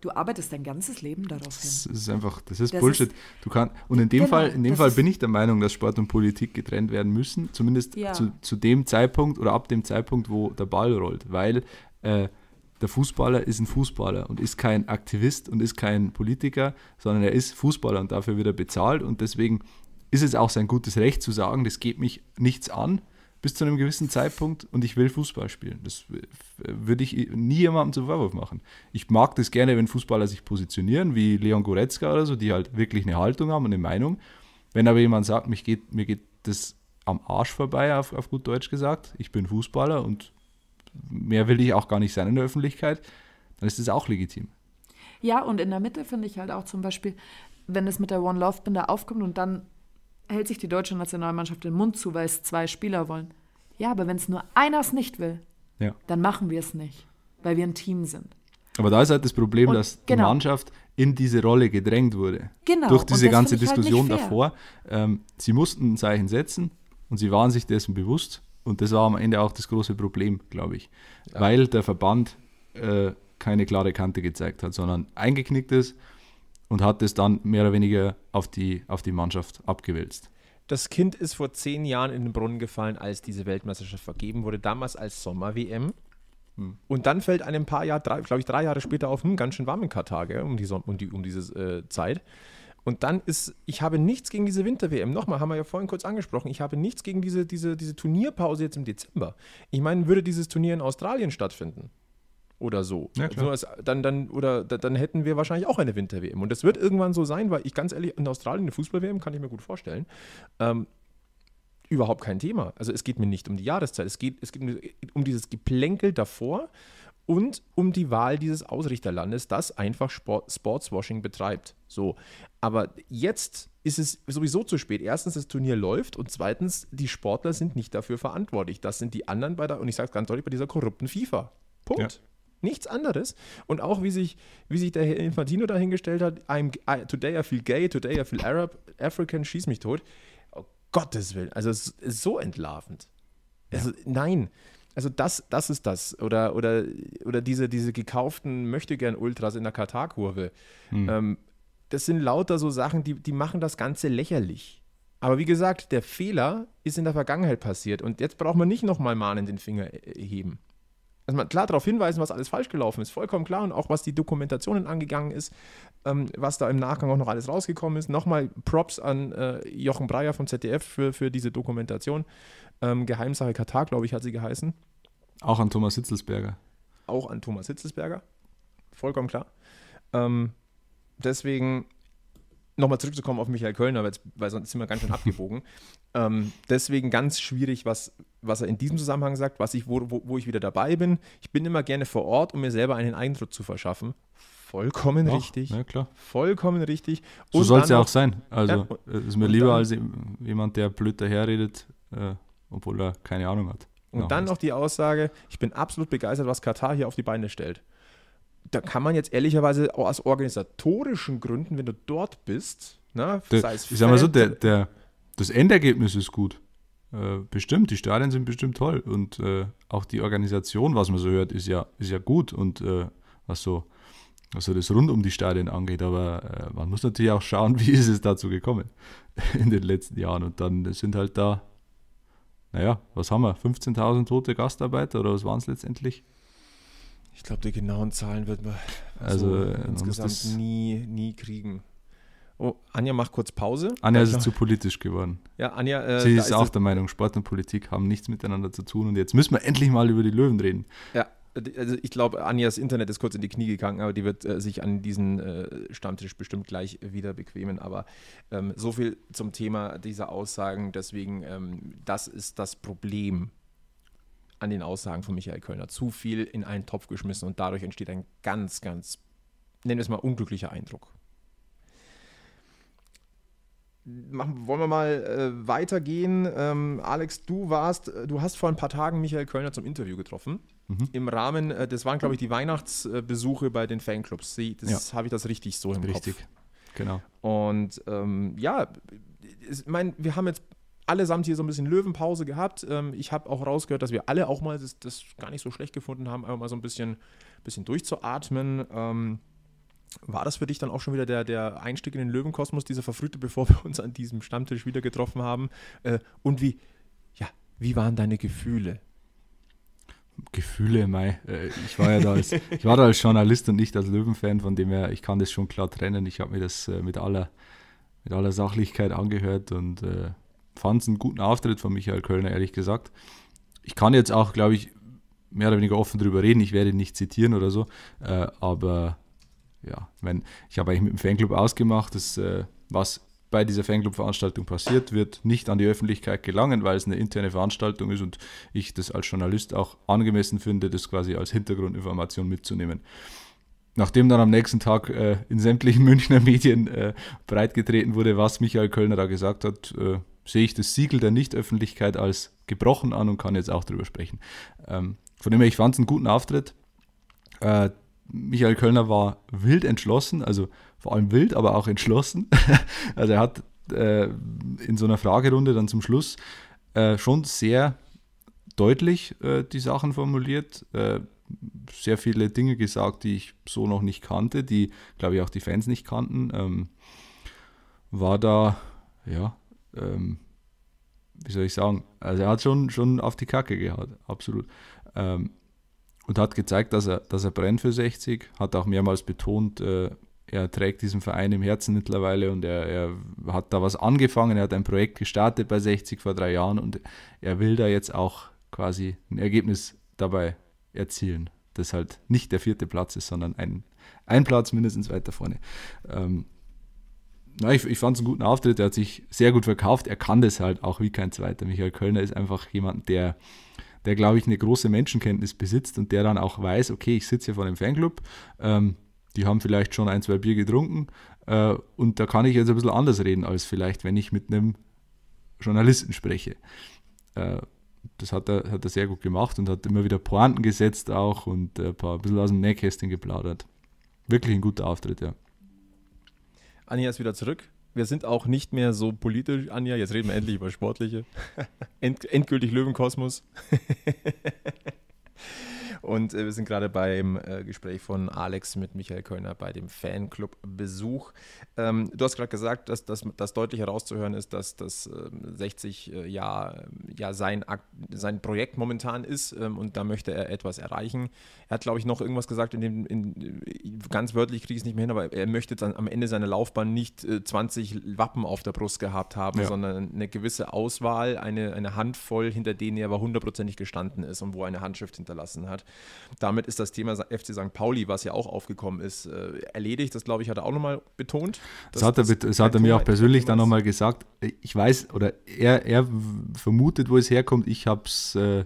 Du arbeitest dein ganzes Leben darauf hin. Das ist einfach, das ist das Bullshit. Ist, du kann, und in dem genau, Fall, in dem Fall bin ich der Meinung, dass Sport und Politik getrennt werden müssen, zumindest ja. zu, zu dem Zeitpunkt oder ab dem Zeitpunkt, wo der Ball rollt, weil äh, der Fußballer ist ein Fußballer und ist kein Aktivist und ist kein Politiker, sondern er ist Fußballer und dafür wird er bezahlt und deswegen ist es auch sein gutes Recht zu sagen, das geht mich nichts an bis zu einem gewissen Zeitpunkt und ich will Fußball spielen. Das würde ich nie jemandem zum Vorwurf machen. Ich mag das gerne, wenn Fußballer sich positionieren, wie Leon Goretzka oder so, die halt wirklich eine Haltung haben und eine Meinung. Wenn aber jemand sagt, mich geht, mir geht das am Arsch vorbei, auf, auf gut Deutsch gesagt, ich bin Fußballer und mehr will ich auch gar nicht sein in der Öffentlichkeit, dann ist das auch legitim. Ja, und in der Mitte finde ich halt auch zum Beispiel, wenn es mit der One Love Binder aufkommt und dann hält sich die deutsche Nationalmannschaft den Mund zu, weil es zwei Spieler wollen. Ja, aber wenn es nur einer es nicht will, ja. dann machen wir es nicht, weil wir ein Team sind. Aber da ist halt das Problem, und, dass genau. die Mannschaft in diese Rolle gedrängt wurde. Genau. Durch diese ganze halt Diskussion halt davor. Ähm, sie mussten ein Zeichen setzen und sie waren sich dessen bewusst. Und das war am Ende auch das große Problem, glaube ich, ja. weil der Verband äh, keine klare Kante gezeigt hat, sondern eingeknickt ist und hat es dann mehr oder weniger auf die, auf die Mannschaft abgewälzt. Das Kind ist vor zehn Jahren in den Brunnen gefallen, als diese Weltmeisterschaft vergeben wurde, damals als Sommer-WM. Hm. Und dann fällt einem ein paar Jahre, glaube ich, drei Jahre später auf, hm, ganz schön warm in Katar, gell, um, die, um, die, um diese äh, Zeit. Und dann ist, ich habe nichts gegen diese Winter-WM. Nochmal, haben wir ja vorhin kurz angesprochen, ich habe nichts gegen diese, diese, diese Turnierpause jetzt im Dezember. Ich meine, würde dieses Turnier in Australien stattfinden? Oder so. Ja, also, dann, dann, oder dann hätten wir wahrscheinlich auch eine Winter-WM. Und das wird irgendwann so sein, weil ich ganz ehrlich, in Australien eine Fußball-WM kann ich mir gut vorstellen. Ähm, überhaupt kein Thema. Also es geht mir nicht um die Jahreszeit. Es geht, es geht um dieses Geplänkel davor, und um die Wahl dieses Ausrichterlandes, das einfach Sport, Sportswashing betreibt. So, aber jetzt ist es sowieso zu spät. Erstens, das Turnier läuft und zweitens, die Sportler sind nicht dafür verantwortlich. Das sind die anderen bei der, und ich sage es ganz deutlich, bei dieser korrupten FIFA. Punkt. Ja. Nichts anderes. Und auch wie sich, wie sich der Herr Infantino dahingestellt hat, I'm, I, today I feel gay, today I feel Arab, African, schieß mich tot. Oh, Gottes Willen. Also es ist so entlarvend. Also nein. Also das, das ist das. Oder, oder, oder diese, diese gekauften Möchtegern-Ultras in der Katar-Kurve. Hm. Ähm, das sind lauter so Sachen, die, die machen das Ganze lächerlich. Aber wie gesagt, der Fehler ist in der Vergangenheit passiert. Und jetzt braucht man nicht nochmal mahnen den Finger äh, heben also klar darauf hinweisen, was alles falsch gelaufen ist, vollkommen klar. Und auch was die Dokumentationen angegangen ist, ähm, was da im Nachgang auch noch alles rausgekommen ist. Nochmal Props an äh, Jochen Breyer vom ZDF für, für diese Dokumentation. Ähm, Geheimsache Katar, glaube ich, hat sie geheißen. Auch an Thomas Hitzelsberger. Auch an Thomas Hitzelsberger. Vollkommen klar. Ähm, deswegen nochmal zurückzukommen auf Michael Kölner, weil sonst sind wir ganz schön abgebogen. ähm, deswegen ganz schwierig, was, was er in diesem Zusammenhang sagt, was ich, wo, wo, wo, ich wieder dabei bin. Ich bin immer gerne vor Ort, um mir selber einen Eindruck zu verschaffen. Vollkommen Ach, richtig. Ja, ne, klar. Vollkommen richtig. Und so soll es ja auch sein. Also ja, ist mir lieber dann, als jemand, der blöd daherredet, äh, obwohl er keine Ahnung hat. Und genau. dann noch die Aussage, ich bin absolut begeistert, was Katar hier auf die Beine stellt da kann man jetzt ehrlicherweise auch aus organisatorischen Gründen, wenn du dort bist, ne, der, sei es Ich sag mal so, der, der, das Endergebnis ist gut. Äh, bestimmt, die Stadien sind bestimmt toll. Und äh, auch die Organisation, was man so hört, ist ja, ist ja gut und äh, was so also das rund um die Stadien angeht, aber äh, man muss natürlich auch schauen, wie ist es dazu gekommen in den letzten Jahren. Und dann sind halt da, naja, was haben wir, 15.000 tote Gastarbeiter oder was waren es letztendlich? Ich glaube, die genauen Zahlen wird man also, also insgesamt nie, nie kriegen. Oh, Anja macht kurz Pause. Anja ist noch... zu politisch geworden. Ja, Anja. Äh, Sie ist, ist auch der Meinung, Sport und Politik haben nichts miteinander zu tun und jetzt müssen wir endlich mal über die Löwen reden. Ja, äh, also ich glaube, Anjas Internet ist kurz in die Knie gegangen, aber die wird äh, sich an diesen äh, Stammtisch bestimmt gleich wieder bequemen. Aber ähm, so viel zum Thema dieser Aussagen. Deswegen, ähm, das ist das Problem an den Aussagen von Michael Kölner zu viel in einen Topf geschmissen und dadurch entsteht ein ganz, ganz, nennen wir es mal, unglücklicher Eindruck. Machen, wollen wir mal äh, weitergehen? Ähm, Alex, du warst, äh, du hast vor ein paar Tagen Michael Kölner zum Interview getroffen. Mhm. Im Rahmen, äh, das waren, glaube ich, die Weihnachtsbesuche bei den Fanclubs. Sie, das ja. habe ich das richtig so im richtig. Kopf. Richtig. Genau. Und ähm, ja, ich meine, wir haben jetzt allesamt hier so ein bisschen Löwenpause gehabt. Ähm, ich habe auch rausgehört, dass wir alle auch mal das, das, gar nicht so schlecht gefunden haben, einfach mal so ein bisschen, bisschen durchzuatmen. Ähm, war das für dich dann auch schon wieder der, der Einstieg in den Löwenkosmos, dieser verfrühte, bevor wir uns an diesem Stammtisch wieder getroffen haben? Äh, und wie, ja, wie waren deine Gefühle? Gefühle, Mai. Äh, ich war ja da als, ich war da als Journalist und nicht als Löwenfan, von dem her, ich kann das schon klar trennen. Ich habe mir das äh, mit aller, mit aller Sachlichkeit angehört und äh, fand es einen guten Auftritt von Michael Kölner, ehrlich gesagt. Ich kann jetzt auch, glaube ich, mehr oder weniger offen darüber reden. Ich werde ihn nicht zitieren oder so. Äh, aber ja, wenn, ich habe eigentlich mit dem Fanclub ausgemacht, dass, äh, was bei dieser Fanclub-Veranstaltung passiert, wird nicht an die Öffentlichkeit gelangen, weil es eine interne Veranstaltung ist und ich das als Journalist auch angemessen finde, das quasi als Hintergrundinformation mitzunehmen. Nachdem dann am nächsten Tag äh, in sämtlichen Münchner Medien äh, breitgetreten wurde, was Michael Kölner da gesagt hat, äh, sehe ich das Siegel der Nichtöffentlichkeit als gebrochen an und kann jetzt auch darüber sprechen. Ähm, von dem her, ich fand es einen guten Auftritt. Äh, Michael Kölner war wild entschlossen, also vor allem wild, aber auch entschlossen. also er hat äh, in so einer Fragerunde dann zum Schluss äh, schon sehr deutlich äh, die Sachen formuliert, äh, sehr viele Dinge gesagt, die ich so noch nicht kannte, die, glaube ich, auch die Fans nicht kannten. Ähm, war da, ja, ähm, wie soll ich sagen, also er hat schon, schon auf die Kacke gehauen, absolut. Ähm, und hat gezeigt, dass er, dass er brennt für 60, hat auch mehrmals betont, äh, er trägt diesen Verein im Herzen mittlerweile und er, er, hat da was angefangen, er hat ein Projekt gestartet bei 60 vor drei Jahren und er will da jetzt auch quasi ein Ergebnis dabei erzielen, das halt nicht der vierte Platz ist, sondern ein, ein Platz mindestens weiter vorne. Ähm, na, ich, ich fand es einen guten Auftritt. Er hat sich sehr gut verkauft. Er kann das halt auch wie kein zweiter. Michael Kölner ist einfach jemand, der, der glaube ich, eine große Menschenkenntnis besitzt und der dann auch weiß, okay, ich sitze hier vor dem Fanclub. Ähm, die haben vielleicht schon ein, zwei Bier getrunken. Äh, und da kann ich jetzt ein bisschen anders reden, als vielleicht, wenn ich mit einem Journalisten spreche. Äh, das hat er, hat er sehr gut gemacht und hat immer wieder Pointen gesetzt auch und ein äh, paar ein bisschen aus dem Nähkästchen geplaudert. Wirklich ein guter Auftritt, ja. Anja ist wieder zurück. Wir sind auch nicht mehr so politisch, Anja. Jetzt reden wir endlich über Sportliche. End endgültig Löwenkosmos. Und äh, wir sind gerade beim äh, Gespräch von Alex mit Michael Kölner bei dem Fanclub-Besuch. Ähm, du hast gerade gesagt, dass das deutlich herauszuhören ist, dass das ähm, äh, 60 ja, ja sein, sein Projekt momentan ist ähm, und da möchte er etwas erreichen. Er hat, glaube ich, noch irgendwas gesagt, in dem, in, ganz wörtlich kriege ich es nicht mehr hin, aber er möchte dann am Ende seiner Laufbahn nicht 20 äh, Wappen auf der Brust gehabt haben, ja. sondern eine gewisse Auswahl, eine, eine Handvoll, hinter denen er aber hundertprozentig gestanden ist und wo er eine Handschrift hinterlassen hat. Damit ist das Thema FC St. Pauli, was ja auch aufgekommen ist, äh, erledigt. Das, glaube ich, hat er auch nochmal betont. Das hat er, das hat er mir auch persönlich dann nochmal gesagt. Ich weiß, oder er, er vermutet, wo es herkommt. Ich habe es. Äh,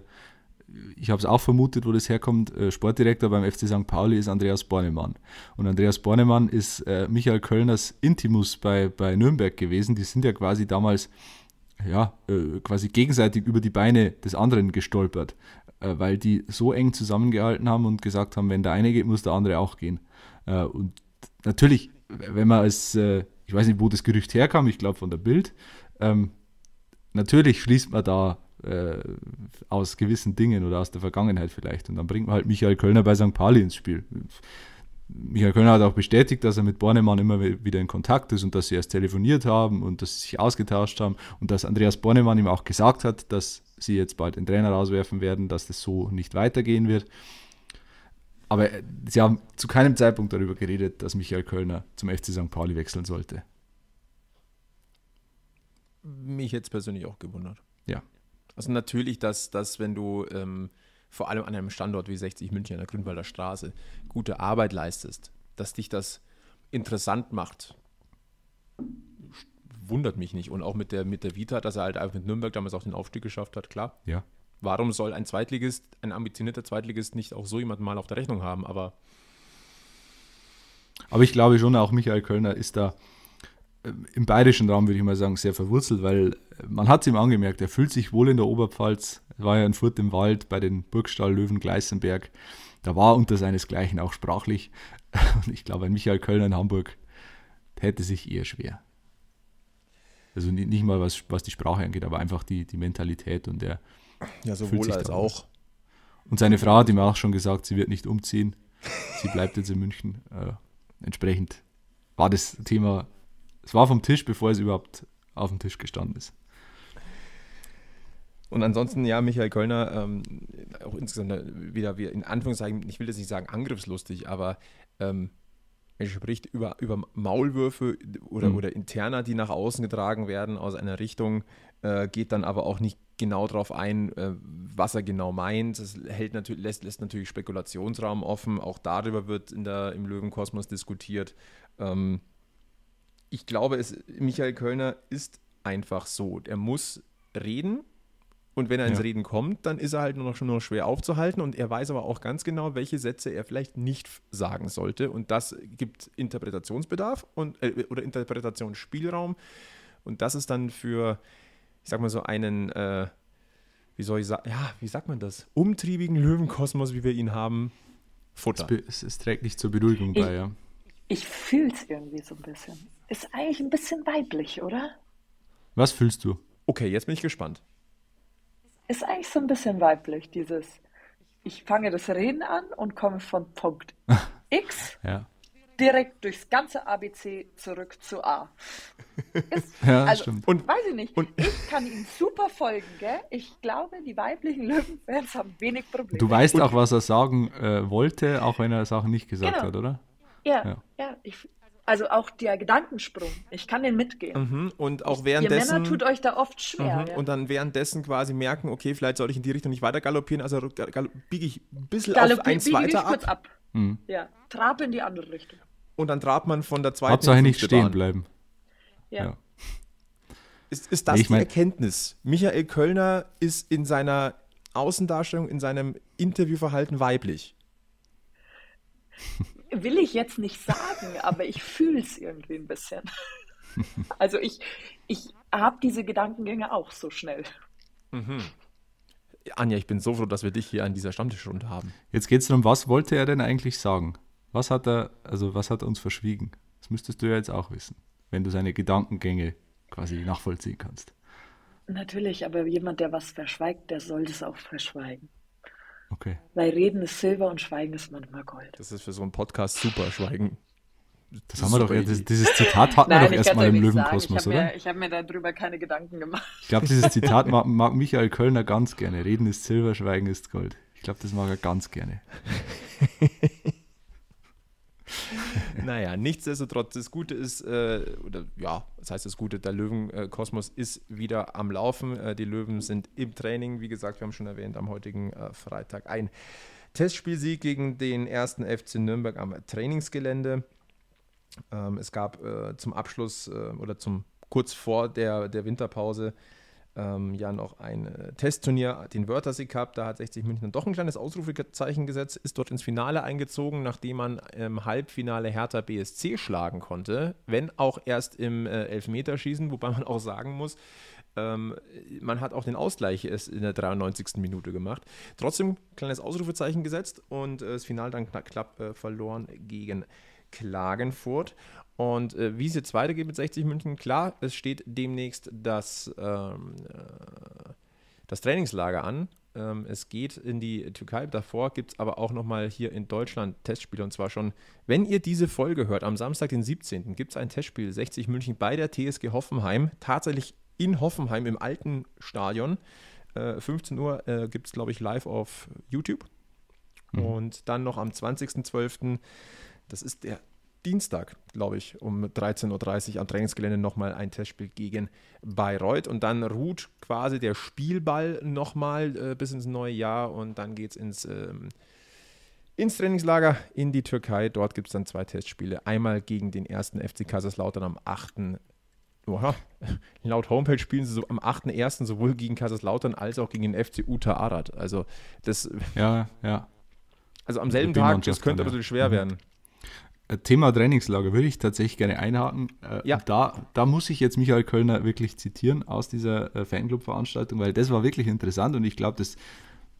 ich habe es auch vermutet, wo das herkommt. Äh, Sportdirektor beim FC St. Pauli ist Andreas Bornemann. Und Andreas Bornemann ist äh, Michael Kölners Intimus bei, bei Nürnberg gewesen. Die sind ja quasi damals ja, äh, quasi gegenseitig über die Beine des anderen gestolpert. Äh, weil die so eng zusammengehalten haben und gesagt haben, wenn der eine geht, muss der andere auch gehen. Äh, und natürlich, wenn man als, äh, ich weiß nicht, wo das Gerücht herkam, ich glaube von der Bild, ähm, natürlich schließt man da aus gewissen Dingen oder aus der Vergangenheit vielleicht. Und dann bringt man halt Michael Kölner bei St. Pauli ins Spiel. Michael Kölner hat auch bestätigt, dass er mit Bornemann immer wieder in Kontakt ist und dass sie erst telefoniert haben und dass sie sich ausgetauscht haben und dass Andreas Bornemann ihm auch gesagt hat, dass sie jetzt bald den Trainer rauswerfen werden, dass das so nicht weitergehen wird. Aber äh, sie haben zu keinem Zeitpunkt darüber geredet, dass Michael Kölner zum FC St. Pauli wechseln sollte. Mich jetzt persönlich auch gewundert. Ja. Also natürlich, dass, dass wenn du ähm, vor allem an einem Standort wie 60 München an der Grünwalder Straße, gute Arbeit leistest, dass dich das interessant macht, wundert mich nicht. Und auch mit der, mit der Vita, dass er halt einfach mit Nürnberg damals auch den Aufstieg geschafft hat, klar. Ja. Warum soll ein Zweitligist, ein ambitionierter Zweitligist nicht auch so jemanden mal auf der Rechnung haben? Aber aber ich glaube schon, auch Michael Kölner ist da im bayerischen Raum, würde ich mal sagen, sehr verwurzelt, weil äh, man hat es ihm angemerkt, er fühlt sich wohl in der Oberpfalz, war ja in Furt im Wald bei den Burgstall Löwen Gleißenberg, da war unter seinesgleichen auch sprachlich und ich glaube, ein Michael Kölner in Hamburg hätte sich eher schwer. Also nicht, mal, was, was die Sprache angeht, aber einfach die, die Mentalität und der Ja, sowohl als auch. Und seine Frau hat ihm auch schon gesagt, sie wird nicht umziehen, sie bleibt jetzt in München. Äh, entsprechend war das Thema es war vom Tisch, bevor es überhaupt auf dem Tisch gestanden ist. Und ansonsten, ja, Michael Kölner, ähm, auch insgesamt wieder, wieder in Anführungszeichen, ich will das nicht sagen angriffslustig, aber ähm, er spricht über, über Maulwürfe oder, mhm. oder Interna, die nach außen getragen werden aus einer Richtung, äh, geht dann aber auch nicht genau darauf ein, äh, was er genau meint. Das hält natürlich, lässt, lässt natürlich Spekulationsraum offen. Auch darüber wird in der, im Löwenkosmos diskutiert. Ähm, ich glaube, es, Michael Kölner ist einfach so. Er muss reden. Und wenn er ins ja. Reden kommt, dann ist er halt nur noch, schon nur schwer aufzuhalten. Und er weiß aber auch ganz genau, welche Sätze er vielleicht nicht sagen sollte. Und das gibt Interpretationsbedarf und, äh, oder Interpretationsspielraum. Und das ist dann für, ich sag mal so, einen, äh, wie soll ich sagen, ja, wie sagt man das? Umtriebigen Löwenkosmos, wie wir ihn haben, Futter. Es, es trägt nicht zur Beruhigung bei, ja. Ich fühle es irgendwie so ein bisschen ist eigentlich ein bisschen weiblich, oder? Was fühlst du? Okay, jetzt bin ich gespannt. Ist eigentlich so ein bisschen weiblich, dieses. Ich fange das Reden an und komme von Punkt X ja. direkt durchs ganze ABC zurück zu A. Ist, ja, also, stimmt. Und weiß ich nicht. Und, ich kann ihm super folgen, gell? Ich glaube, die weiblichen Löwenfans haben wenig Probleme. Du weißt und, auch, was er sagen äh, wollte, auch wenn er es auch nicht gesagt genau. hat, oder? Ja, ja, ja. ich, also auch der Gedankensprung. Ich kann den mitgehen. Mhm. Und auch währenddessen. ihr Männer tut euch da oft schwer. Mhm. Ja. Und dann währenddessen quasi merken, okay, vielleicht sollte ich in die Richtung nicht weiter galoppieren, also biege ich ein bisschen Galoppi auf eins weiter ich ab. Kurz ab. Mhm. Ja, trab in die andere Richtung. Und dann trabt man von der zweiten. Hauptsache nicht stehen bleiben. Ja. ja. Ist, ist das nee, die Erkenntnis? Michael Kölner ist in seiner Außendarstellung, in seinem Interviewverhalten weiblich. will ich jetzt nicht sagen, aber ich fühle es irgendwie ein bisschen. Also ich, ich habe diese Gedankengänge auch so schnell. Mhm. Anja, ich bin so froh, dass wir dich hier an dieser Stammtischrunde haben. Jetzt geht es darum, was wollte er denn eigentlich sagen? Was hat er, also was hat er uns verschwiegen? Das müsstest du ja jetzt auch wissen, wenn du seine Gedankengänge quasi nachvollziehen kannst. Natürlich, aber jemand, der was verschweigt, der soll es auch verschweigen. Okay. Weil Reden ist Silber und Schweigen ist manchmal Gold. Das ist für so einen Podcast super, Schweigen. Das, das haben wir doch, dieses, dieses Zitat hatten Nein, wir doch erstmal im Löwenkosmos, oder? ich habe mir darüber keine Gedanken gemacht. Ich glaube, dieses Zitat mag, mag, Michael Kölner ganz gerne. Reden ist Silber, Schweigen ist Gold. Ich glaube, das mag er ganz gerne. naja, nichtsdestotrotz, das Gute ist, äh, oder ja, das heißt das Gute, der Löwenkosmos ist wieder am Laufen. Äh, die Löwen sind im Training, wie gesagt, wir haben schon erwähnt, am heutigen äh, Freitag ein Testspielsieg gegen den ersten FC Nürnberg am Trainingsgelände. Ähm, es gab äh, zum Abschluss äh, oder zum kurz vor der, der Winterpause ähm, ja noch ein äh, Testturnier, den Wörthersee Cup, da hat 60 München doch ein kleines Ausrufezeichen gesetzt, ist dort ins Finale eingezogen, nachdem man im ähm, Halbfinale Hertha BSC schlagen konnte, wenn auch erst im äh, Elfmeterschießen, wobei man auch sagen muss, ähm, man hat auch den Ausgleich in der 93. Minute gemacht. Trotzdem kleines Ausrufezeichen gesetzt und äh, das Finale dann knapp, äh, verloren gegen Klagenfurt. Und äh, wie es jetzt weitergeht mit 60 München, klar, es steht demnächst das, ähm, äh, das Trainingslager an. Ähm, es geht in die Türkei. Davor gibt es aber auch nochmal hier in Deutschland Testspiele. Und zwar schon, wenn ihr diese Folge hört, am Samstag, den 17., gibt es ein Testspiel 60 München bei der TSG Hoffenheim. Tatsächlich in Hoffenheim im alten Stadion. Äh, 15 Uhr äh, gibt es, glaube ich, live auf YouTube. Mhm. Und dann noch am 20.12. Das ist der Dienstag, glaube ich, um 13.30 Uhr am Trainingsgelände nochmal ein Testspiel gegen Bayreuth. Und dann ruht quasi der Spielball nochmal äh, bis ins neue Jahr und dann geht es ins, ähm, ins Trainingslager in die Türkei. Dort gibt es dann zwei Testspiele. Einmal gegen den ersten FC Kaiserslautern am 8. Oha. Laut Homepage spielen sie so am 8.1. sowohl gegen Kaiserslautern als auch gegen den FC Uta Arad. Also das. Ja, ja. Also am selben Tag, das könnte ein bisschen schwer mhm. werden. Mhm. Äh, Thema Trainingslager würde ich tatsächlich gerne einhaken. Äh, ja. da, da muss ich jetzt Michael Kölner wirklich zitieren aus dieser äh, Fanclub-Veranstaltung, weil das war wirklich interessant und ich glaube, das,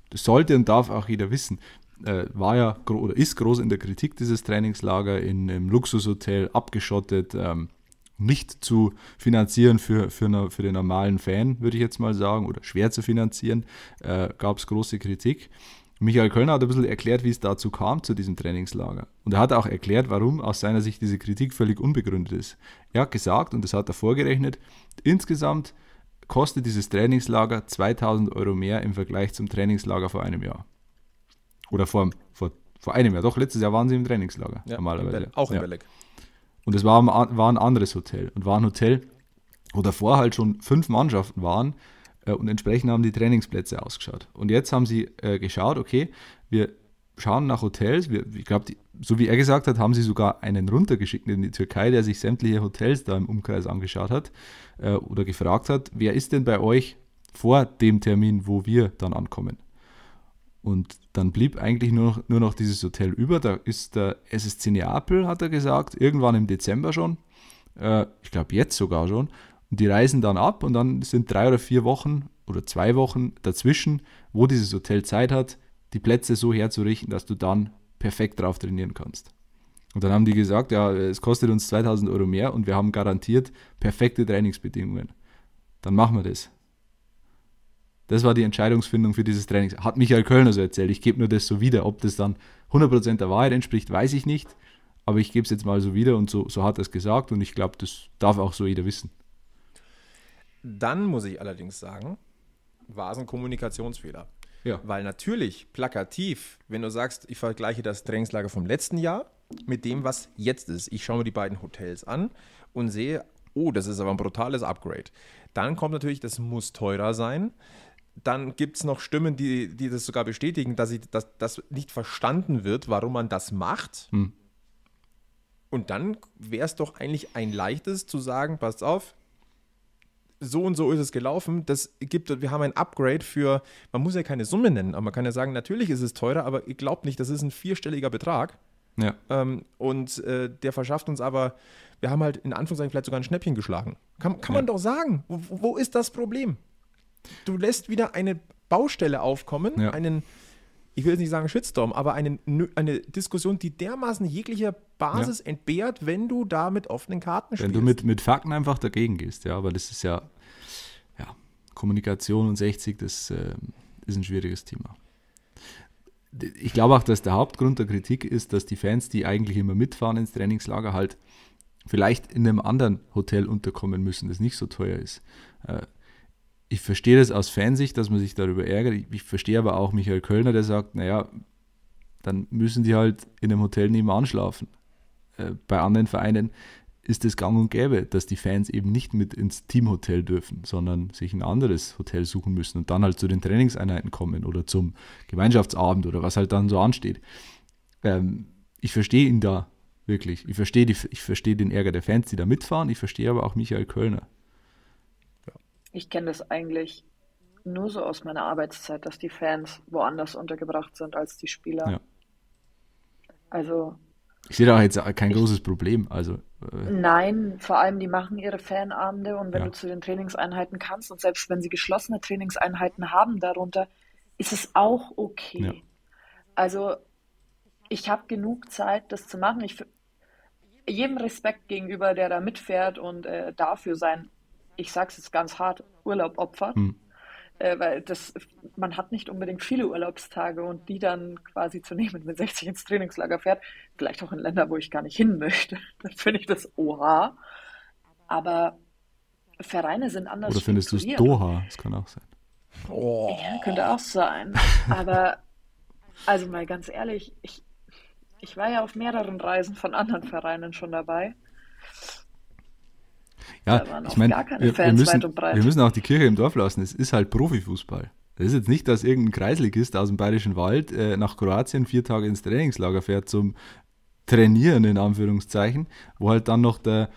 das, sollte und darf auch jeder wissen. Äh, war ja oder ist groß in der Kritik dieses Trainingslager in, im Luxushotel abgeschottet, ähm, nicht zu finanzieren für, für, eine, für, den normalen Fan, würde ich jetzt mal sagen, oder schwer zu finanzieren, äh, gab es große Kritik. Michael Kölner hat ein bisschen erklärt, wie es dazu kam, zu diesem Trainingslager. Und er hat auch erklärt, warum aus seiner Sicht diese Kritik völlig unbegründet ist. Er hat gesagt, und das hat er vorgerechnet, insgesamt kostet dieses Trainingslager 2000 Euro mehr im Vergleich zum Trainingslager vor einem Jahr. Oder vor, vor, vor einem Jahr. Doch, letztes Jahr waren sie im Trainingslager ja, normalerweise. In auch in ja. Belek. Und es war, war ein anderes Hotel. Und war ein Hotel, wo davor halt schon fünf Mannschaften waren, äh, und entsprechend haben die Trainingsplätze ausgeschaut. Und jetzt haben sie äh, geschaut, okay, wir schauen nach Hotels. Wir, ich glaube, so wie er gesagt hat, haben sie sogar einen runtergeschickt in die Türkei, der sich sämtliche Hotels da im Umkreis angeschaut hat äh, oder gefragt hat, wer ist denn bei euch vor dem Termin, wo wir dann ankommen? Und dann blieb eigentlich nur noch, nur noch dieses Hotel über. Da ist der SSC Neapel, hat er gesagt, irgendwann im Dezember schon. Äh, ich glaube, jetzt sogar schon. Und die reisen dann ab und dann sind drei oder vier Wochen oder zwei Wochen dazwischen, wo dieses Hotel Zeit hat, die Plätze so herzurichten, dass du dann perfekt drauf trainieren kannst. Und dann haben die gesagt, ja, es kostet uns 2000 Euro mehr und wir haben garantiert perfekte Trainingsbedingungen. Dann machen wir das. Das war die Entscheidungsfindung für dieses Training. Hat Michael Kölner so erzählt. Ich gebe nur das so wieder. Ob das dann 100% der Wahrheit entspricht, weiß ich nicht. Aber ich gebe es jetzt mal so wieder und so, so hat er es gesagt. Und ich glaube, das darf auch so jeder wissen. Dann muss ich allerdings sagen, war es ein Kommunikationsfehler. Ja. Weil natürlich plakativ, wenn du sagst, ich vergleiche das Trainingslager vom letzten Jahr mit dem, was jetzt ist. Ich schaue mir die beiden Hotels an und sehe, oh, das ist aber ein brutales Upgrade. Dann kommt natürlich, das muss teurer sein. Dann gibt es noch Stimmen, die, die das sogar bestätigen, dass, das nicht verstanden wird, warum man das macht. Hm. Und dann wäre es doch eigentlich ein leichtes zu sagen, passt auf, so und so ist es gelaufen. Das gibt, wir haben ein Upgrade für, man muss ja keine Summe nennen, aber man kann ja sagen, natürlich ist es teurer, aber ihr glaubt nicht, das ist ein vierstelliger Betrag. Ja. Ähm, und äh, der verschafft uns aber, wir haben halt in Anführungszeichen vielleicht sogar ein Schnäppchen geschlagen. Kann, kann ja. man doch sagen. Wo, wo, ist das Problem? Du lässt wieder eine Baustelle aufkommen, ja. einen ich will jetzt nicht sagen Shitstorm, aber einen, eine Diskussion, die dermaßen jeglicher Basis ja. entbehrt, wenn du da mit offenen Karten spielst. Wenn du mit, mit Fakten einfach dagegen gehst, ja, weil das ist ja, ja Kommunikation und 60, das äh, ist ein schwieriges Thema. Ich glaube auch, dass der Hauptgrund der Kritik ist, dass die Fans, die eigentlich immer mitfahren ins Trainingslager, halt vielleicht in einem anderen Hotel unterkommen müssen, das nicht so teuer ist. Äh, ich verstehe das aus Fansicht, dass man sich darüber ärgert. Ich, ich verstehe aber auch Michael Kölner, der sagt, naja, dann müssen die halt in einem Hotel nebenan schlafen. Äh, bei anderen Vereinen ist es gang und gäbe, dass die Fans eben nicht mit ins Teamhotel dürfen, sondern sich ein anderes Hotel suchen müssen und dann halt zu den Trainingseinheiten kommen oder zum Gemeinschaftsabend oder was halt dann so ansteht. Ähm, ich verstehe ihn da wirklich. Ich verstehe, die, ich verstehe den Ärger der Fans, die da mitfahren. Ich verstehe aber auch Michael Kölner. Ich kenne das eigentlich nur so aus meiner Arbeitszeit, dass die Fans woanders untergebracht sind als die Spieler. Ja. Also. Ich sehe da jetzt kein ich, großes Problem. Also, äh, nein, vor allem die machen ihre Fanabende und wenn ja. du zu den Trainingseinheiten kannst und selbst wenn sie geschlossene Trainingseinheiten haben darunter, ist es auch okay. Ja. Also ich habe genug Zeit, das zu machen. Ich jedem Respekt gegenüber, der da mitfährt und äh, dafür sein ich sage es jetzt ganz hart, Urlaub opfert. Hm. Äh, weil das, man hat nicht unbedingt viele Urlaubstage und die dann quasi zu nehmen, wenn 60 ins Trainingslager fährt, vielleicht auch in Länder, wo ich gar nicht hin möchte, dann finde ich das Oha. Aber Vereine sind anders. Oder findest du es Doha? Das kann auch sein. Oh. Ja, könnte auch sein. Aber also mal ganz ehrlich, ich, ich war ja auf mehreren Reisen von anderen Vereinen schon dabei. Ja, ich meine, wir, wir, müssen, wir müssen auch die Kirche im Dorf lassen. Es ist halt Profifußball. Das ist jetzt nicht, dass irgendein Kreisligist aus dem Bayerischen Wald äh, nach Kroatien vier Tage ins Trainingslager fährt zum Trainieren, in Anführungszeichen, wo halt dann noch der,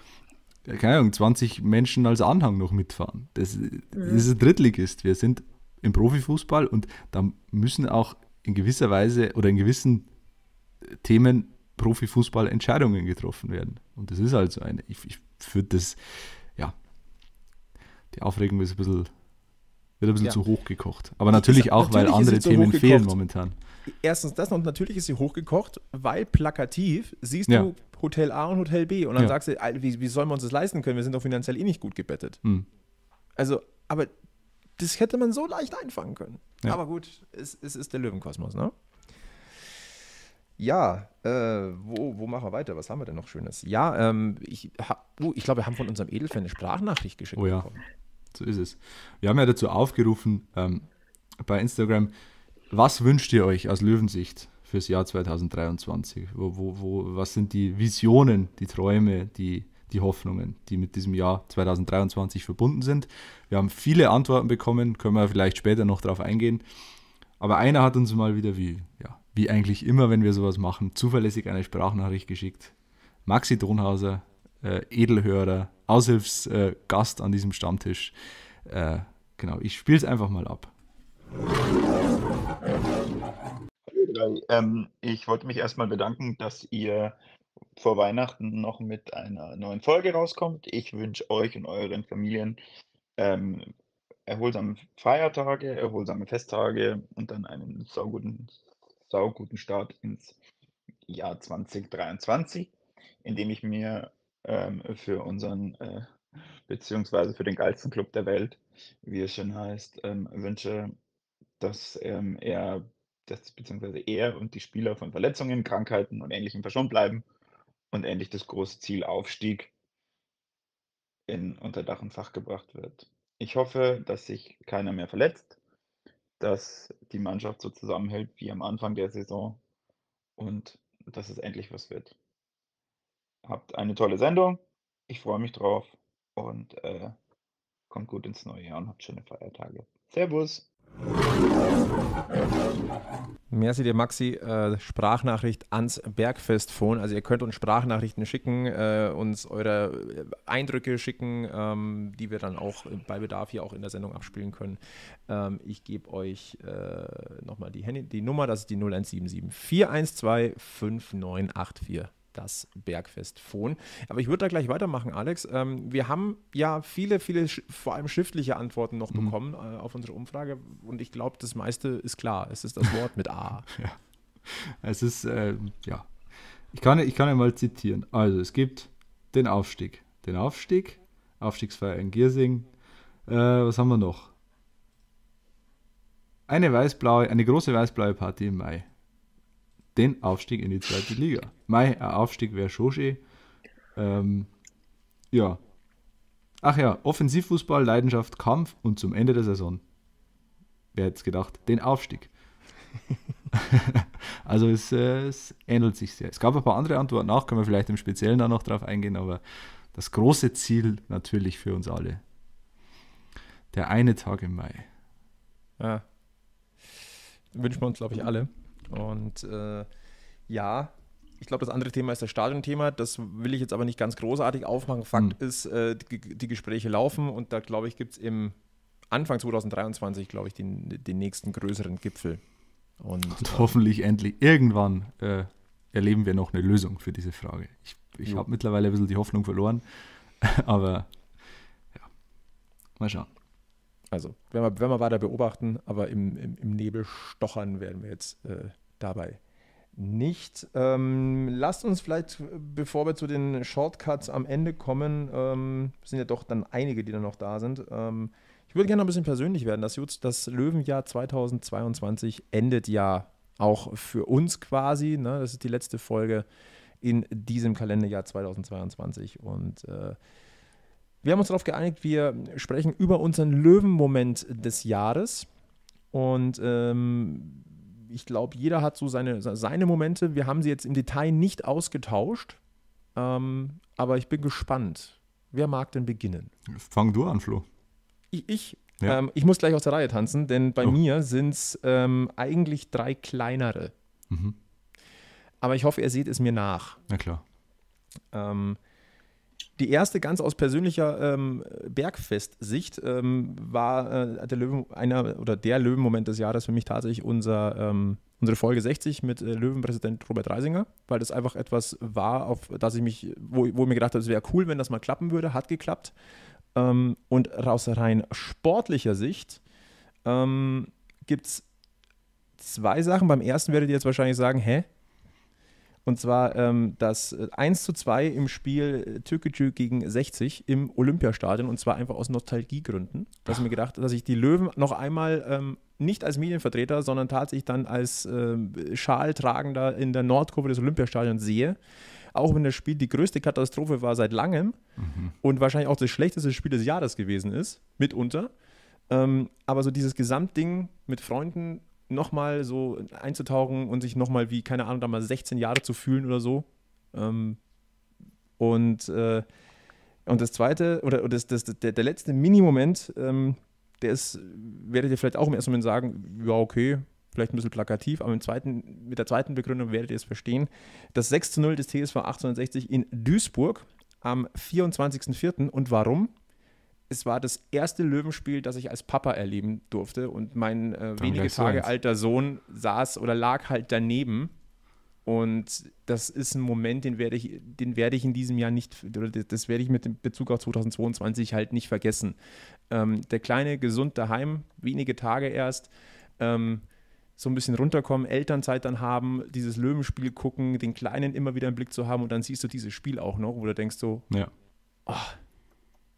äh, keine Ahnung, 20 Menschen als Anhang noch mitfahren. Das, äh, mhm. das ist ein Drittligist. Wir sind im Profifußball und da müssen auch in gewisser Weise oder in gewissen äh, Themen Profifußball Entscheidungen getroffen werden. Und das ist halt so eine. Ich, ich führt das, ja, die Aufregung ist ein bisschen, wird ein bisschen ja. zu hoch gekocht. Aber natürlich gesagt, auch, natürlich weil andere Themen fehlen momentan. Erstens das und natürlich ist sie hochgekocht, weil plakativ siehst ja. du Hotel A und Hotel B und dann ja. sagst du, wie, wie sollen wir uns das leisten können? Wir sind doch finanziell eh nicht gut gebettet. Hm. Also, aber das hätte man so leicht einfangen können. Ja. Aber gut, es, es, ist der Löwenkosmos, ne? Ja, äh, wo, wo machen wir weiter? Was haben wir denn noch Schönes? Ja, ähm, ich, ha, uh, ich glaube, wir haben von unserem Edelfan eine Sprachnachricht geschickt. Oh ja, bekommen. so ist es. Wir haben ja dazu aufgerufen ähm, bei Instagram, was wünscht ihr euch aus Löwensicht fürs Jahr 2023? Wo, wo, wo, was sind die Visionen, die Träume, die, die Hoffnungen, die mit diesem Jahr 2023 verbunden sind? Wir haben viele Antworten bekommen, können wir vielleicht später noch darauf eingehen. Aber einer hat uns mal wieder wie, ja, wie eigentlich immer, wenn wir sowas machen, zuverlässig eine Sprachnachricht geschickt. Maxi Thronhauser, äh, Edelhörer, Aushilfsgast äh, an diesem Stammtisch. Äh, genau, ich spiele es einfach mal ab. Ähm, ich wollte mich erstmal bedanken, dass ihr vor Weihnachten noch mit einer neuen Folge rauskommt. Ich wünsche euch und euren Familien ähm, erholsame Feiertage, erholsame Festtage und dann einen sauguten sauguten Start ins Jahr 2023, indem ich mir ähm, für unseren, äh, beziehungsweise für den geilsten Club der Welt, wie es schon heißt, ähm, wünsche, dass ähm, er, dass, beziehungsweise er und die Spieler von Verletzungen, Krankheiten und Ähnlichem verschont bleiben und endlich das große Ziel Aufstieg in unter Dach und Fach gebracht wird. Ich hoffe, dass sich keiner mehr verletzt dass die Mannschaft so zusammenhält wie am Anfang der Saison und dass es endlich was wird. Habt eine tolle Sendung. Ich freue mich drauf und äh, kommt gut ins neue Jahr und habt schöne Feiertage. Servus! Merci dir, Maxi. Äh, Sprachnachricht ans Bergfest-Phone. Also ihr könnt uns Sprachnachrichten schicken, äh, uns eure äh, Eindrücke schicken, ähm, die wir dann auch bei Bedarf hier auch in der Sendung abspielen können. Ähm, ich gebe euch äh, nochmal die, die Nummer, das ist die 0177 412 5984 das Bergfest Fohn. Aber ich würde da gleich weitermachen, Alex. Ähm, wir haben ja viele, viele, vor allem schriftliche Antworten noch mhm. bekommen äh, auf unsere Umfrage und ich glaube, das meiste ist klar. Es ist das Wort mit A. ja. Es ist, äh, ja. Ich kann, ich kann ja mal zitieren. Also, es gibt den Aufstieg. Den Aufstieg, Aufstiegsfeier in Giersing. Äh, was haben wir noch? Eine weißblaue, eine große weißblaue Party im Mai den Aufstieg in die zweite Liga. Mein Aufstieg wäre schon schön. Ähm, ja. Ach ja, Offensivfußball, Leidenschaft, Kampf und zum Ende der Saison. Wer hätte es gedacht? Den Aufstieg. also es, es, ähnelt sich sehr. Es gab ein paar andere Antworten auch, können wir vielleicht im Speziellen da noch drauf eingehen, aber das große Ziel natürlich für uns alle. Der eine Tag im Mai. Ja. Wünschen wir uns, glaube ich, alle. Und äh, ja, ich glaube, das andere Thema ist das Stadionthema. Das will ich jetzt aber nicht ganz großartig aufmachen. Fakt mhm. ist, äh, die, die, Gespräche laufen und da, glaube ich, gibt es im Anfang 2023, glaube ich, den, den, nächsten größeren Gipfel. Und, und hoffentlich äh, endlich irgendwann äh, erleben wir noch eine Lösung für diese Frage. Ich, ich habe mittlerweile ein bisschen die Hoffnung verloren, aber ja, mal schauen. Also, wenn wir, wenn wir weiter beobachten, aber im, im, im Nebel stochern werden wir jetzt äh, dabei nicht. Ähm, lasst uns vielleicht, äh, bevor wir zu den Shortcuts am Ende kommen, ähm, sind ja doch dann einige, die dann noch da sind. Ähm, ich würde gerne noch ein bisschen persönlich werden. Das, das Löwenjahr 2022 endet ja auch für uns quasi. Ne? Das ist die letzte Folge in diesem Kalenderjahr 2022 und äh, wir haben uns darauf geeinigt, wir sprechen über unseren Löwenmoment des Jahres. Und ähm, ich glaube, jeder hat so seine, seine Momente. Wir haben sie jetzt im Detail nicht ausgetauscht. Ähm, aber ich bin gespannt. Wer mag denn beginnen? Fang du an, Flo. Ich? ich? Ja. Ähm, ich muss gleich aus der Reihe tanzen, denn bei oh. mir sind es ähm, eigentlich drei kleinere. Mhm. Aber ich hoffe, ihr seht es mir nach. Na klar. Ähm, die erste, ganz aus persönlicher ähm, Bergfest-Sicht, ähm, war äh, der Löwen, einer oder der Löwenmoment des Jahres für mich tatsächlich unser, ähm, unsere Folge 60 mit äh, Löwenpräsident Robert Reisinger, weil das einfach etwas war, auf das ich mich, wo, wo ich mir gedacht habe, es wäre cool, wenn das mal klappen würde, hat geklappt. Ähm, und aus rein sportlicher Sicht ähm, gibt es zwei Sachen. Beim ersten werdet ihr jetzt wahrscheinlich sagen, hä, und zwar ähm, das 1 äh, zu 2 im Spiel äh, Türkgücü gegen 60 im Olympiastadion. Und zwar einfach aus Nostalgiegründen. Dass ich mir ah. gedacht, dass ich die Löwen noch einmal ähm, nicht als Medienvertreter, sondern tatsächlich dann als ähm, Schaltragender in der Nordkurve des Olympiastadions sehe. Auch wenn das Spiel die größte Katastrophe war seit langem mhm. und wahrscheinlich auch das schlechteste Spiel des Jahres gewesen ist, mitunter. Ähm, aber so dieses Gesamtding mit Freunden nochmal so einzutauchen und sich nochmal wie, keine Ahnung, da mal 16 Jahre zu fühlen oder so. Ähm, und, äh, und das zweite, oder das, das, der, der letzte Minimoment, ähm, der ist, werdet ihr vielleicht auch im ersten Moment sagen, ja, okay, vielleicht ein bisschen plakativ, aber im zweiten, mit der zweiten Begründung werdet ihr es verstehen. Das 6 zu 0 des TSV 1860 in Duisburg am 24.04. Und warum? es war das erste Löwenspiel, das ich als Papa erleben durfte. Und mein äh, wenige Tage alter Sohn saß oder lag halt daneben. Und das ist ein Moment, den werde ich, den werde ich in diesem Jahr nicht, das werde ich mit Bezug auf 2022 halt nicht vergessen. Ähm, der kleine, gesund daheim, wenige Tage erst, ähm, so ein bisschen runterkommen, Elternzeit dann haben, dieses Löwenspiel gucken, den Kleinen immer wieder im Blick zu haben und dann siehst du dieses Spiel auch noch, wo du denkst so, ja. Oh,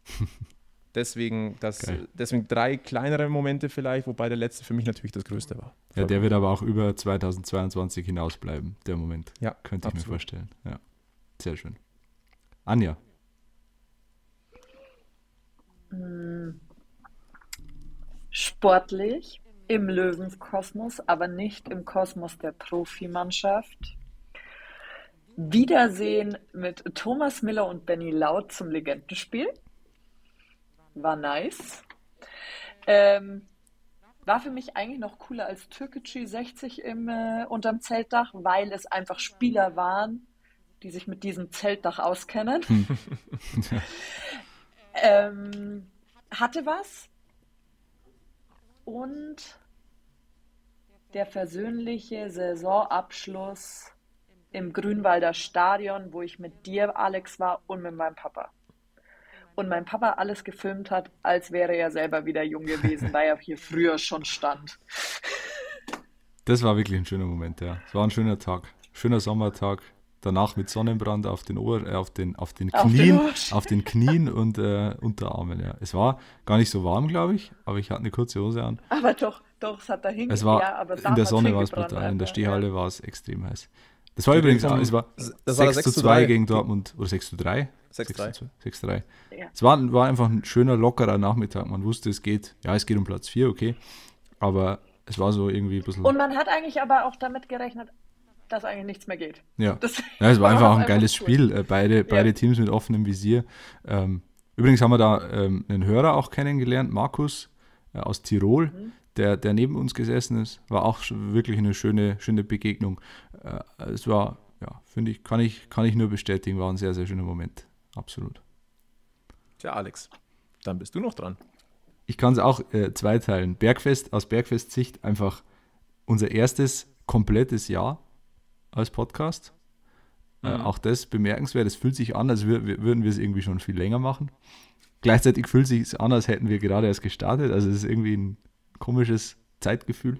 Deswegen, das, deswegen drei kleinere Momente vielleicht, wobei der letzte für mich natürlich das größte war. Ja, der wird aber auch über 2022 hinausbleiben, der Moment. Ja, könnte absolut. ich mir vorstellen. Ja, sehr schön. Anja. Äh, sportlich im Löwenkosmos, aber nicht im Kosmos der Profimannschaft. Wiedersehen mit Thomas Miller und Benny Laut zum Legendenspiel war nice. Ähm, war für mich eigentlich noch cooler als Türkgücü 60 im, äh, unterm Zeltdach, weil es einfach Spieler waren, die sich mit diesem Zeltdach auskennen. Hm. ähm, hatte was. Und der versöhnliche Saisonabschluss im Grünwalder Stadion, wo ich mit dir, Alex, war und mit meinem Papa und mein Papa alles gefilmt hat, als wäre er selber wieder jung gewesen, weil er hier früher schon stand. Das war wirklich ein schöner Moment, ja. Es war ein schöner Tag. Schöner Sommertag. Danach mit Sonnenbrand auf den Ober, äh, auf den, auf den Knien, auf den, auf den Knien und äh, Unterarmen, ja. Es war gar nicht so warm, glaube ich, aber ich hatte eine kurze Hose an. Aber doch, doch, es hat da hingegangen. Es war, ja, in der Sonne war es brutal, in der also, Stehhalle ja. war es extrem heiß. Das war übrigens auch, es war das 6, war 6 zu 2 gegen Dortmund oder 6 zu 3. 6-3. 6-3. Ja. Es war, war einfach ein schöner, lockerer Nachmittag. Man wusste, es geht, ja, es geht um Platz 4, okay. Aber es war so irgendwie ein bisschen. Und man hat eigentlich aber auch damit gerechnet, dass eigentlich nichts mehr geht. Ja, ja es war einfach auch ein einfach geiles cool. Spiel. Äh, beide, ja. Teams mit offenem Visier. Ähm, übrigens haben wir da ähm, einen Hörer auch kennengelernt, Markus äh, aus Tirol, mhm der, der neben uns gesessen ist. War auch wirklich eine schöne, schöne Begegnung. Äh, es war, ja, finde ich, kann ich, kann ich nur bestätigen, war ein sehr, sehr schöner Moment. Absolut. Tja, Alex, dann bist du noch dran. Ich kann es auch äh, zweiteilen. Bergfest, aus Bergfest-Sicht einfach unser erstes komplettes Jahr als Podcast. Äh, mhm. Äh, auch das bemerkenswert. Es fühlt sich an, als wür würden wir es irgendwie schon viel länger machen. Gleichzeitig fühlt es sich an, als hätten wir gerade erst gestartet. Also es ist irgendwie ein komisches Zeitgefühl.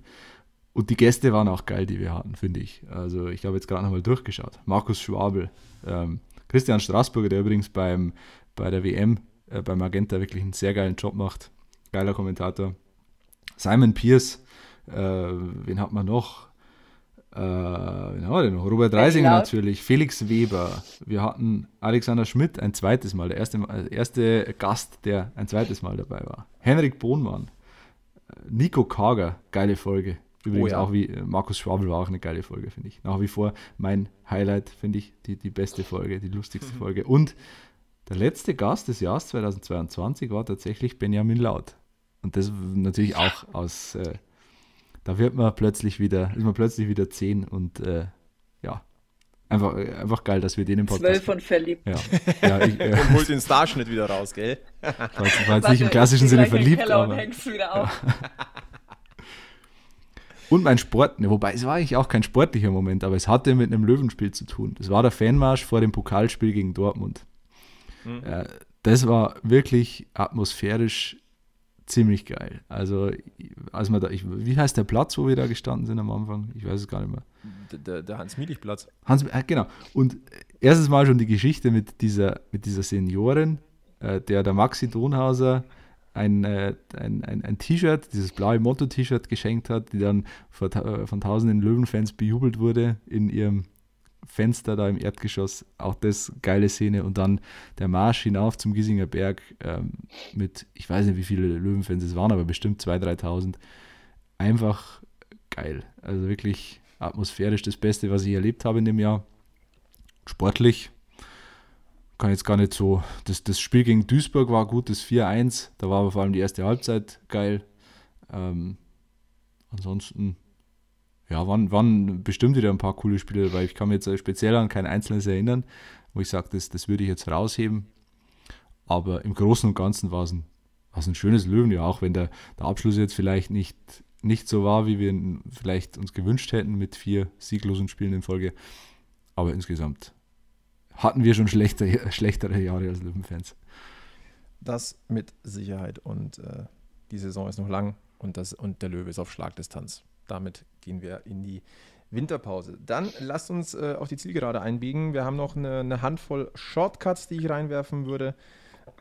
Und die Gäste waren auch geil, die wir hatten, finde ich. Also ich habe jetzt gerade nochmal durchgeschaut. Markus Schwabel, ähm, Christian Straßburger, der übrigens beim, bei der WM, äh, beim Magenta wirklich einen sehr geilen Job macht. Geiler Kommentator. Simon Pierce, äh, wen hat man noch? Äh, wen haben wir denn noch? Robert Reisinger natürlich, Felix Weber. Wir hatten Alexander Schmidt ein zweites Mal, der erste, der erste Gast, der ein zweites Mal dabei war. Henrik Bohnmann. Nico Kager, geile Folge. Übrigens oh ja. auch wie äh, Markus Schwabel war auch eine geile Folge, finde ich. Nach wie vor mein Highlight, finde ich, die, die beste Folge, die lustigste Folge. Und der letzte Gast des Jahres 2022 war tatsächlich Benjamin Laut. Und das natürlich auch aus, äh, da wird man plötzlich wieder, ist man plötzlich wieder zehn und äh, ja, Einfach, einfach geil, dass wir den im Podcast. Zwölf von verliebt. Ja. ja ich, äh, und holt den Starschnitt wieder raus, gell? Falls, falls nicht im klassischen Sinne verliebt. aber, und wieder auf. Ja. Und mein Sport, ne, wobei es war eigentlich auch kein sportlicher Moment, aber es hatte mit einem Löwenspiel zu tun. Das war der Fanmarsch vor dem Pokalspiel gegen Dortmund. Mhm. Äh, das war wirklich atmosphärisch ziemlich geil. Also, als man da, ich, wie heißt der Platz, wo wir da gestanden sind am Anfang? Ich weiß es gar nicht mehr der, der Hans-Mielich-Platz. Hans, äh, genau. Und erstes Mal schon die Geschichte mit dieser, mit dieser Seniorin, äh, der der Maxi Donhauser ein, äh, ein, ein, ein T-Shirt, dieses blaue Motto-T-Shirt geschenkt hat, die dann von, äh, von tausenden Löwenfans bejubelt wurde in ihrem Fenster da im Erdgeschoss. Auch das geile Szene. Und dann der Marsch hinauf zum Giesinger Berg ähm, mit, ich weiß nicht, wie viele Löwenfans es waren, aber bestimmt 2.000, 3.000. Einfach geil. Also wirklich atmosphärisch das Beste, was ich erlebt habe in dem Jahr. Sportlich kann ich jetzt gar nicht so. Das, das Spiel gegen Duisburg war gut, das 4-1. Da war aber vor allem die erste Halbzeit geil. Ähm, ansonsten, ja, waren, waren bestimmt wieder ein paar coole Spiele dabei. Ich kann mir jetzt speziell an kein einzelnes erinnern, wo ich sage, das, das würde ich jetzt rausheben. Aber im Großen und Ganzen war es ein, ein schönes Löwenjahr, auch wenn der, der Abschluss jetzt vielleicht nicht nicht so war, wie wir vielleicht uns gewünscht hätten mit vier sieglosen Spielen in Folge. Aber insgesamt hatten wir schon schlechter, schlechtere Jahre als Löwenfans. Das mit Sicherheit. Und äh, die Saison ist noch lang und, das, und der Löwe ist auf Schlagdistanz. Damit gehen wir in die Winterpause. Dann lasst uns äh, auf die Zielgerade einbiegen. Wir haben noch eine, eine Handvoll Shortcuts, die ich reinwerfen würde.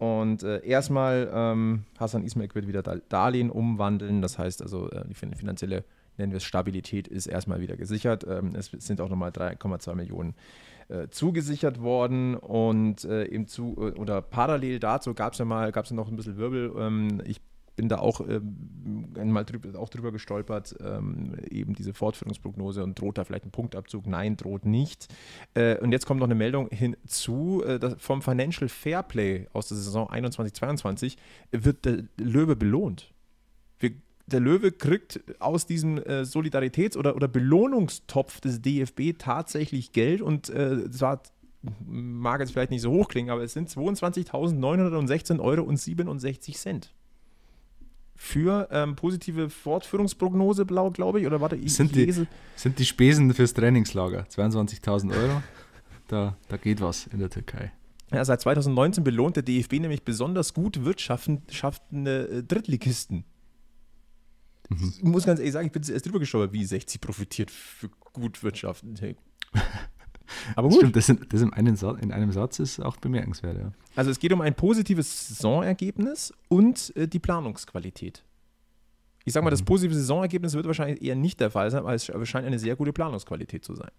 Und äh, erstmal ähm, Hassan Ismail wird wieder Darlehen umwandeln. Das heißt also, äh, die finanzielle, nennen wir es Stabilität, ist erstmal wieder gesichert. Ähm, es sind auch nochmal 3,2 Millionen äh, zugesichert worden. Und äh, im Zu oder parallel dazu gab es ja mal, gab es noch ein bisschen Wirbel. Ähm, ich bin da auch ähm, mal drüber, auch drüber gestolpert, ähm, eben diese Fortführungsprognose und droht da vielleicht ein Punktabzug? Nein, droht nicht. Äh, und jetzt kommt noch eine Meldung hinzu, äh, vom Financial Fairplay aus der Saison 21-22 wird der Löwe belohnt. Wir, der Löwe kriegt aus diesem äh, Solidaritäts- oder, oder Belohnungstopf des DFB tatsächlich Geld und äh, zwar mag jetzt vielleicht nicht so hoch klingen, aber es sind 22.916 Euro und 67 Cent für ähm, positive Fortführungsprognose blau, glaube ich. Oder warte, ich, sind, ich die, sind die Spesen fürs Trainingslager 22.000 Euro? da, da geht was in der Türkei. Ja, seit 2019 belohnt der DFB nämlich besonders gut wirtschaftende äh, Drittligisten. Mhm. Ich muss ganz ehrlich sagen, ich bin erst drüber geschaut, wie 60 profitiert für gut wirtschaftende. Hey. Aber gut. Stimmt, das, sind, das in, einem Satz, in, einem Satz, ist auch bemerkenswert. Ja. Also es geht um ein positives Saisonergebnis und äh, die Planungsqualität. Ich sage mal, mhm. das positive Saisonergebnis wird wahrscheinlich eher nicht der Fall sein, aber es scheint eine sehr gute Planungsqualität zu sein.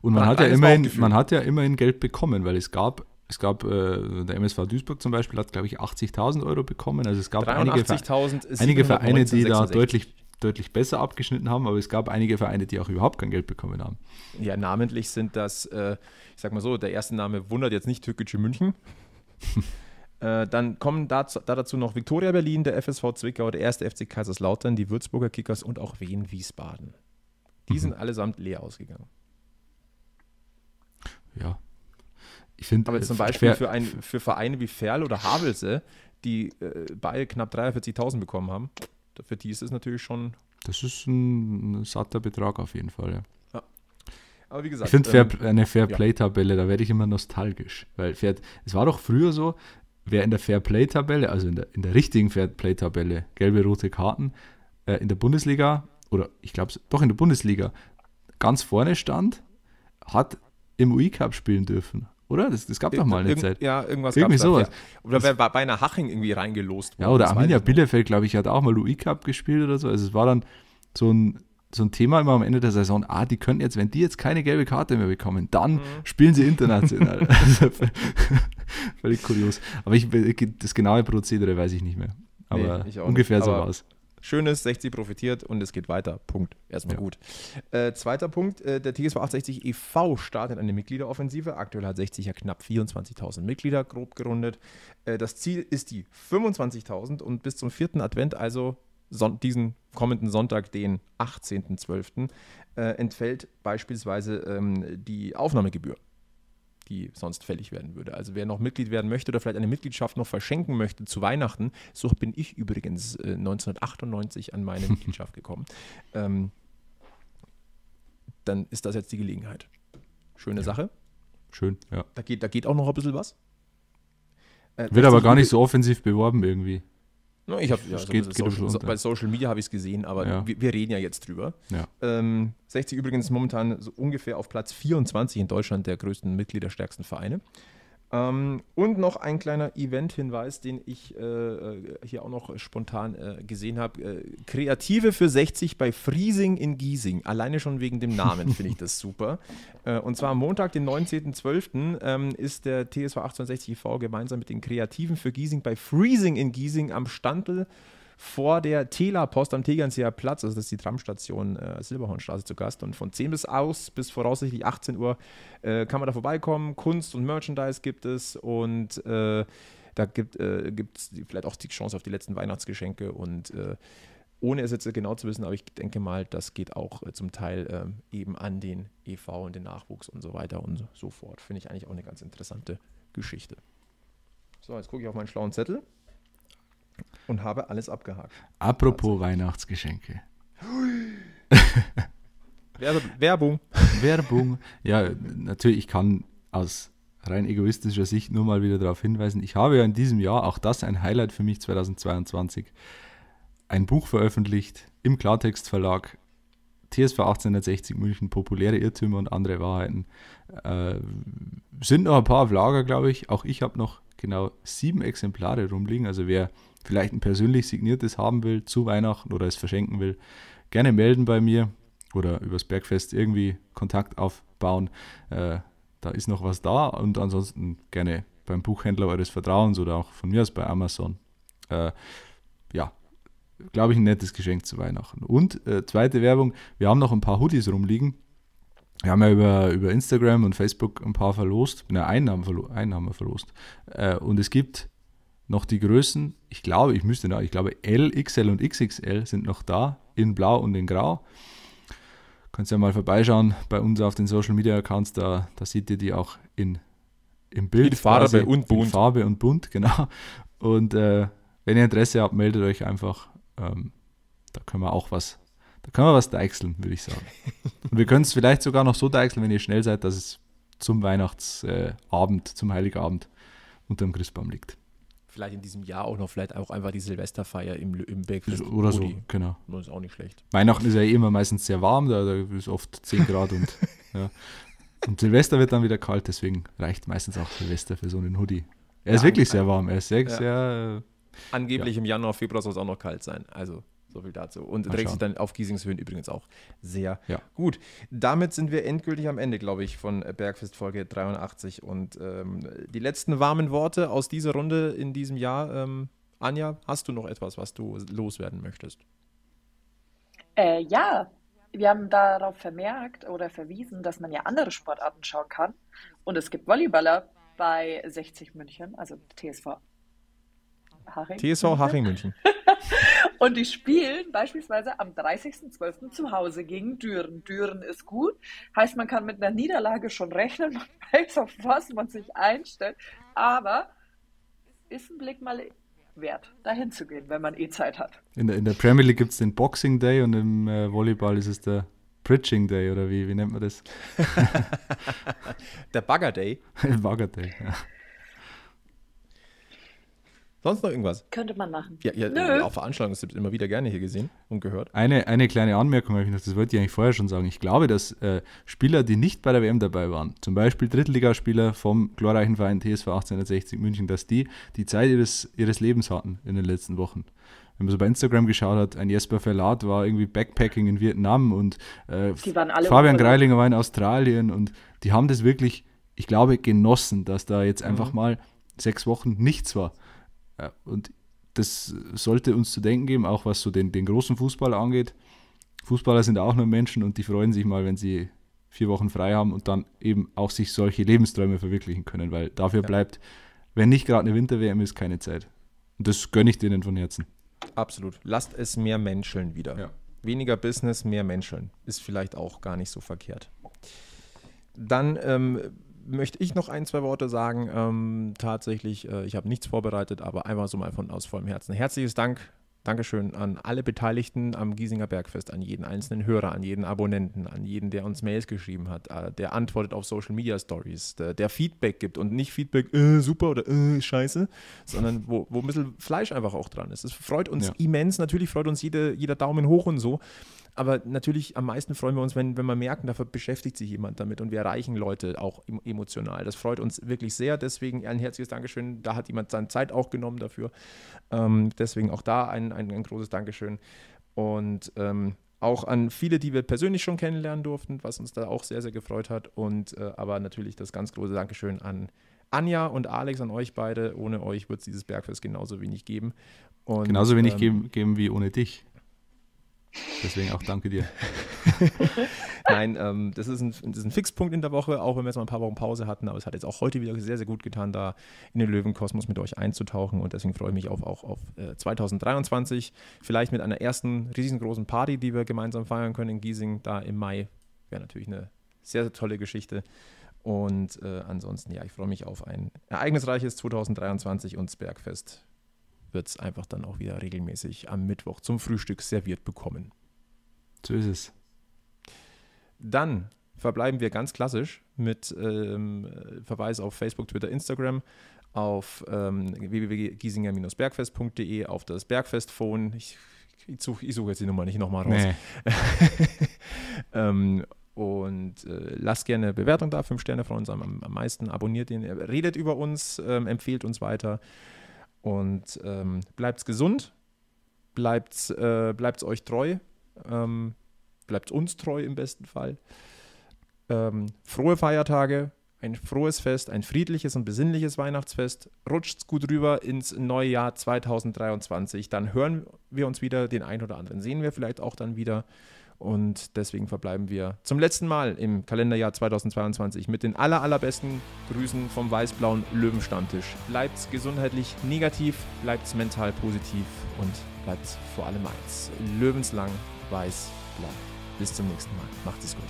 Und man, man hat, ja immerhin, man hat ja immerhin Geld bekommen, weil es gab es gab, äh, der MSV Duisburg zum Beispiel hat, glaube ich, 80.000 Euro bekommen. Also es gab einige, einige Vereine, die da deutlich, deutlich besser abgeschnitten haben, aber es gab einige Vereine, die auch überhaupt kein Geld bekommen haben. Ja, namentlich sind das, äh, ich sag mal so, der erste Name wundert jetzt nicht Türkische München. Äh, dann kommen dazu, da dazu noch Viktoria Berlin, der FSV Zwickau, der 1. FC Kaiserslautern, die Würzburger Kickers und auch Wien Wiesbaden. Die mhm. sind allesamt leer ausgegangen. Ja. Ich finde. Aber äh, zum Beispiel für, ein, für Vereine wie Ferl oder Havelse, die äh, beide knapp 43.000 bekommen haben, für die ist es natürlich schon. Das ist ein, satter Betrag auf jeden Fall, ja. ja. Aber wie gesagt, ich finde ähm, eine play tabelle da werde ich immer nostalgisch. Weil Fair, es war doch früher so, wer in der fair play tabelle also in der, in der richtigen Fairplay-Tabelle, gelbe, rote Karten, äh, in der Bundesliga oder ich glaube doch in der Bundesliga ganz vorne stand, hat im UI-Cup spielen dürfen. Oder? Das, das gab doch mal eine Irg Zeit. Ja, irgendwas gab es. Ja. Oder wer bei, bei einer Haching irgendwie reingelost wurde. Ja, oder Arminia Bielefeld, glaube ich, hat auch mal Louis Cup gespielt oder so. Also es war dann so ein, so ein Thema immer am Ende der Saison. Ah, die können jetzt, wenn die jetzt keine gelbe Karte mehr bekommen, dann mhm. spielen sie international. Also völlig kurios. Aber ich, das genaue Prozedere weiß ich nicht mehr. Aber nee, ungefähr nicht. so war es. Schönes, 60 profitiert und es geht weiter. Punkt. Erstmal ja. gut. Äh, zweiter Punkt, äh, der TSV 860 e.V. startet eine Mitgliederoffensive. Aktuell hat 60 ja knapp 24.000 Mitglieder, grob gerundet. Äh, das Ziel ist die 25.000 und bis zum vierten Advent, also son diesen kommenden Sonntag, den 18.12., äh, entfällt beispielsweise ähm, die Aufnahmegebühr die sonst fällig werden würde. Also wer noch Mitglied werden möchte oder vielleicht eine Mitgliedschaft noch verschenken möchte zu Weihnachten, so bin ich übrigens 1998 äh, an meine Mitgliedschaft gekommen, ähm, dann ist das jetzt die Gelegenheit. Schöne ja. Sache. Schön, ja. Da geht, da geht auch noch ein bisschen was. Äh, Wird aber gar nicht so offensiv beworben irgendwie. No, ne, ich habe ja, also geht, geht bei Social Media habe ich es gesehen, aber ja. wir, wir, reden ja jetzt drüber. Ja. Ähm, 60 übrigens momentan so ungefähr auf Platz 24 in Deutschland der größten Mitgliederstärksten Vereine. Ähm, und noch ein kleiner Event-Hinweis, den ich äh, äh hier auch noch spontan äh, gesehen habe. Äh, Kreative für 60 bei Friesing in Giesing. Alleine schon wegen dem Namen finde ich das super. Äh, und zwar am Montag, den 19.12., ähm, ist der TSV 1860 e.V. gemeinsam mit den Kreativen für Giesing bei Freezing in Giesing am Standel vor der Telapost am Tegernseer Platz, also das ist die Tramstation äh, Silberhornstraße zu Gast. Und von 10 bis aus, bis voraussichtlich 18 Uhr, äh, kann man da vorbeikommen. Kunst und Merchandise gibt es und äh, da gibt es äh, vielleicht auch die Chance auf die letzten Weihnachtsgeschenke und äh, ohne es jetzt genau zu wissen, aber ich denke mal, das geht auch äh, zum Teil ähm, eben an den EV und den Nachwuchs und so weiter und so fort. Finde ich eigentlich auch eine ganz interessante Geschichte. So, jetzt gucke ich auf meinen schlauen Zettel. Und habe alles abgehakt. Apropos also- Weihnachtsgeschenke. Werbung. Werbung. Ja, natürlich, ich kann aus rein egoistischer Sicht nur mal wieder darauf hinweisen, ich habe ja in diesem Jahr, auch das ein Highlight für mich 2022, ein Buch veröffentlicht im Klartext Verlag TSV 1860 München, populäre Irrtümer und andere Wahrheiten. Äh, sind noch ein paar auf Lager, glaube ich. Auch ich habe noch genau sieben Exemplare rumliegen. Also wer vielleicht ein persönlich signiertes haben will zu Weihnachten oder es verschenken will, gerne melden bei mir oder übers Bergfest irgendwie Kontakt aufbauen. Äh, da ist noch was da und ansonsten gerne beim Buchhändler eures Vertrauens oder auch von mir aus bei Amazon. Äh, ja, glaube ich, ein nettes Geschenk zu Weihnachten. Und äh, zweite Werbung, wir haben noch ein paar Hoodies rumliegen. Wir haben ja über, über Instagram und Facebook ein paar verlost, ne, einen haben, verlo einen haben wir verlost. Äh, und es gibt noch die Größen, ich glaube, ich müsste noch, ich glaube L, XL und XXL sind noch da, in blau und in grau. Kannst ja mal vorbeischauen bei uns auf den Social Media Accounts, da, da seht ihr die auch in, im Bild. In Farbe quasi, und Bunt. In Farbe und Bunt, genau. Und äh, wenn ihr Interesse habt, meldet euch einfach ähm, da können wir auch was, da können wir was deichseln, würde ich sagen. Und wir können es vielleicht sogar noch so deichseln, wenn ihr schnell seid, dass es zum Weihnachtsabend, zum Heiligabend unter dem Christbaum liegt. Vielleicht in diesem Jahr auch noch, vielleicht auch einfach die Silvesterfeier im, im Bergfest. Oder so, genau. Das ist auch nicht schlecht. Weihnachten ist ja eh immer meistens sehr warm, da, da ist oft 10 Grad und, ja. und Silvester wird dann wieder kalt, deswegen reicht meistens auch Silvester für so einen Hoodie. Er ja, ist wirklich sehr warm, er ist sehr, ja. sehr äh, Angeblich ja. im Januar, Februar soll es auch noch kalt sein. Also so viel dazu. Und trägt sich dann auf Giesingshöhen übrigens auch sehr ja. gut. Damit sind wir endgültig am Ende, glaube ich, von Bergfest Folge 83. Und ähm, die letzten warmen Worte aus dieser Runde in diesem Jahr. Ähm, Anja, hast du noch etwas, was du loswerden möchtest? Äh, ja, wir haben darauf vermerkt oder verwiesen, dass man ja andere Sportarten schauen kann. Und es gibt Volleyballer bei 60 München, also TSV Haching. TSV Haching München. und die spielen beispielsweise am 30.12. zu Hause gegen Düren. Düren ist gut, heißt, man kann mit einer Niederlage schon rechnen, man weiß, auf was man sich einstellt, aber ist ein Blick mal wert, dahin zu gehen, wenn man eh Zeit hat. In der, in der Premier League gibt es den Boxing Day und im äh, Volleyball ist es der Bridging Day oder wie, wie nennt man das? der Bagger Day. Bagger Day, ja. Sonst noch irgendwas? Könnte man machen. Ja, ja Nö. auf Veranstaltungstipps immer wieder gerne hier gesehen und gehört. Eine, eine kleine Anmerkung habe ich noch, das wollte ich eigentlich vorher schon sagen. Ich glaube, dass äh, Spieler, die nicht bei der WM dabei waren, zum Beispiel Drittligaspieler vom glorreichen Verein TSV 1860 München, dass die die Zeit ihres, ihres Lebens hatten in den letzten Wochen wenn man so bei Instagram geschaut hat, ein Jesper Verlat war irgendwie Backpacking in Vietnam und äh, Fabian Greilinger war in Australien und die haben das wirklich, ich glaube, genossen, dass da jetzt mhm. einfach mal sechs Wochen nichts war und das sollte uns zu denken geben, auch was so den, den großen Fußball angeht. Fußballer sind auch nur Menschen und die freuen sich mal, wenn sie vier Wochen frei haben und dann eben auch sich solche Lebensträume verwirklichen können, weil dafür ja. bleibt, wenn nicht gerade eine Winter-WM ist, keine Zeit. Und das gönne ich denen von Herzen. Absolut. Lasst es mehr menscheln wieder. Ja. Weniger Business, mehr menscheln. Ist vielleicht auch gar nicht so verkehrt. Dann ähm, möchte ich noch ein, zwei Worte sagen. Ähm, tatsächlich, äh, ich habe nichts vorbereitet, aber einmal so mal von aus vollem Herzen. Herzliches Dank Dankeschön an alle Beteiligten am Giesinger Bergfest, an jeden einzelnen Hörer, an jeden Abonnenten, an jeden, der uns Mails geschrieben hat, äh, der antwortet auf Social Media Stories, der, der Feedback gibt und nicht Feedback, äh, super oder äh, scheiße, sondern wo, wo ein bisschen Fleisch einfach auch dran ist. Es freut uns ja. immens, natürlich freut uns jede, jeder Daumen hoch und so. Aber natürlich am meisten freuen wir uns, wenn, wenn wir merken, dafür beschäftigt sich jemand damit und wir erreichen Leute auch emotional. Das freut uns wirklich sehr. Deswegen ein herzliches Dankeschön. Da hat jemand seine Zeit auch genommen dafür. Ähm, deswegen auch da ein, ein, ein großes Dankeschön. Und ähm, auch an viele, die wir persönlich schon kennenlernen durften, was uns da auch sehr, sehr gefreut hat. Und äh, aber natürlich das ganz große Dankeschön an Anja und Alex, an euch beide. Ohne euch wird es dieses Bergfest genauso wenig geben. Und, genauso wenig ähm, geben, geben wie ohne dich. Deswegen auch danke dir. Nein, ähm, das, ist ein, das, ist ein, Fixpunkt in der Woche, auch wenn wir jetzt mal ein paar Wochen Pause hatten. Aber es hat jetzt auch heute wieder sehr, sehr gut getan, da in den Löwenkosmos mit euch einzutauchen. Und deswegen freue ich mich auf, auch auf äh, 2023. Vielleicht mit einer ersten riesengroßen Party, die wir gemeinsam feiern können in Giesing, da im Mai. Wäre natürlich eine sehr, sehr tolle Geschichte. Und äh, ansonsten, ja, ich freue mich auf ein ereignisreiches 2023 und das Bergfest wird es einfach dann auch wieder regelmäßig am Mittwoch zum Frühstück serviert bekommen. So ist es. Dann verbleiben wir ganz klassisch mit ähm, Verweis auf Facebook, Twitter, Instagram, auf ähm, www.giesinger-bergfest.de, auf das Bergfest-Phone. Ich, ich suche jetzt die Nummer nicht nochmal raus. Nee. ähm, und äh, lasst gerne Bewertung da, fünf Sterne von uns am, am meisten. Abonniert ihn, redet über uns, ähm, empfehlt uns weiter. Und ähm, bleibt's gesund, bleibt, äh, bleibt's euch treu, ähm, bleibt uns treu im besten Fall. Ähm, frohe Feiertage, ein frohes Fest, ein friedliches und besinnliches Weihnachtsfest. Rutscht's gut rüber ins neue Jahr 2023. Dann hören wir uns wieder, den einen oder anderen sehen wir vielleicht auch dann wieder. Und deswegen verbleiben wir zum letzten Mal im Kalenderjahr 2022 mit den aller, allerbesten Grüßen vom weiß-blauen Löwenstammtisch. Bleibt gesundheitlich negativ, bleibt mental positiv und bleibt vor allem eins. Löwenslang weiß-blau. Bis zum nächsten Mal. Macht es gut.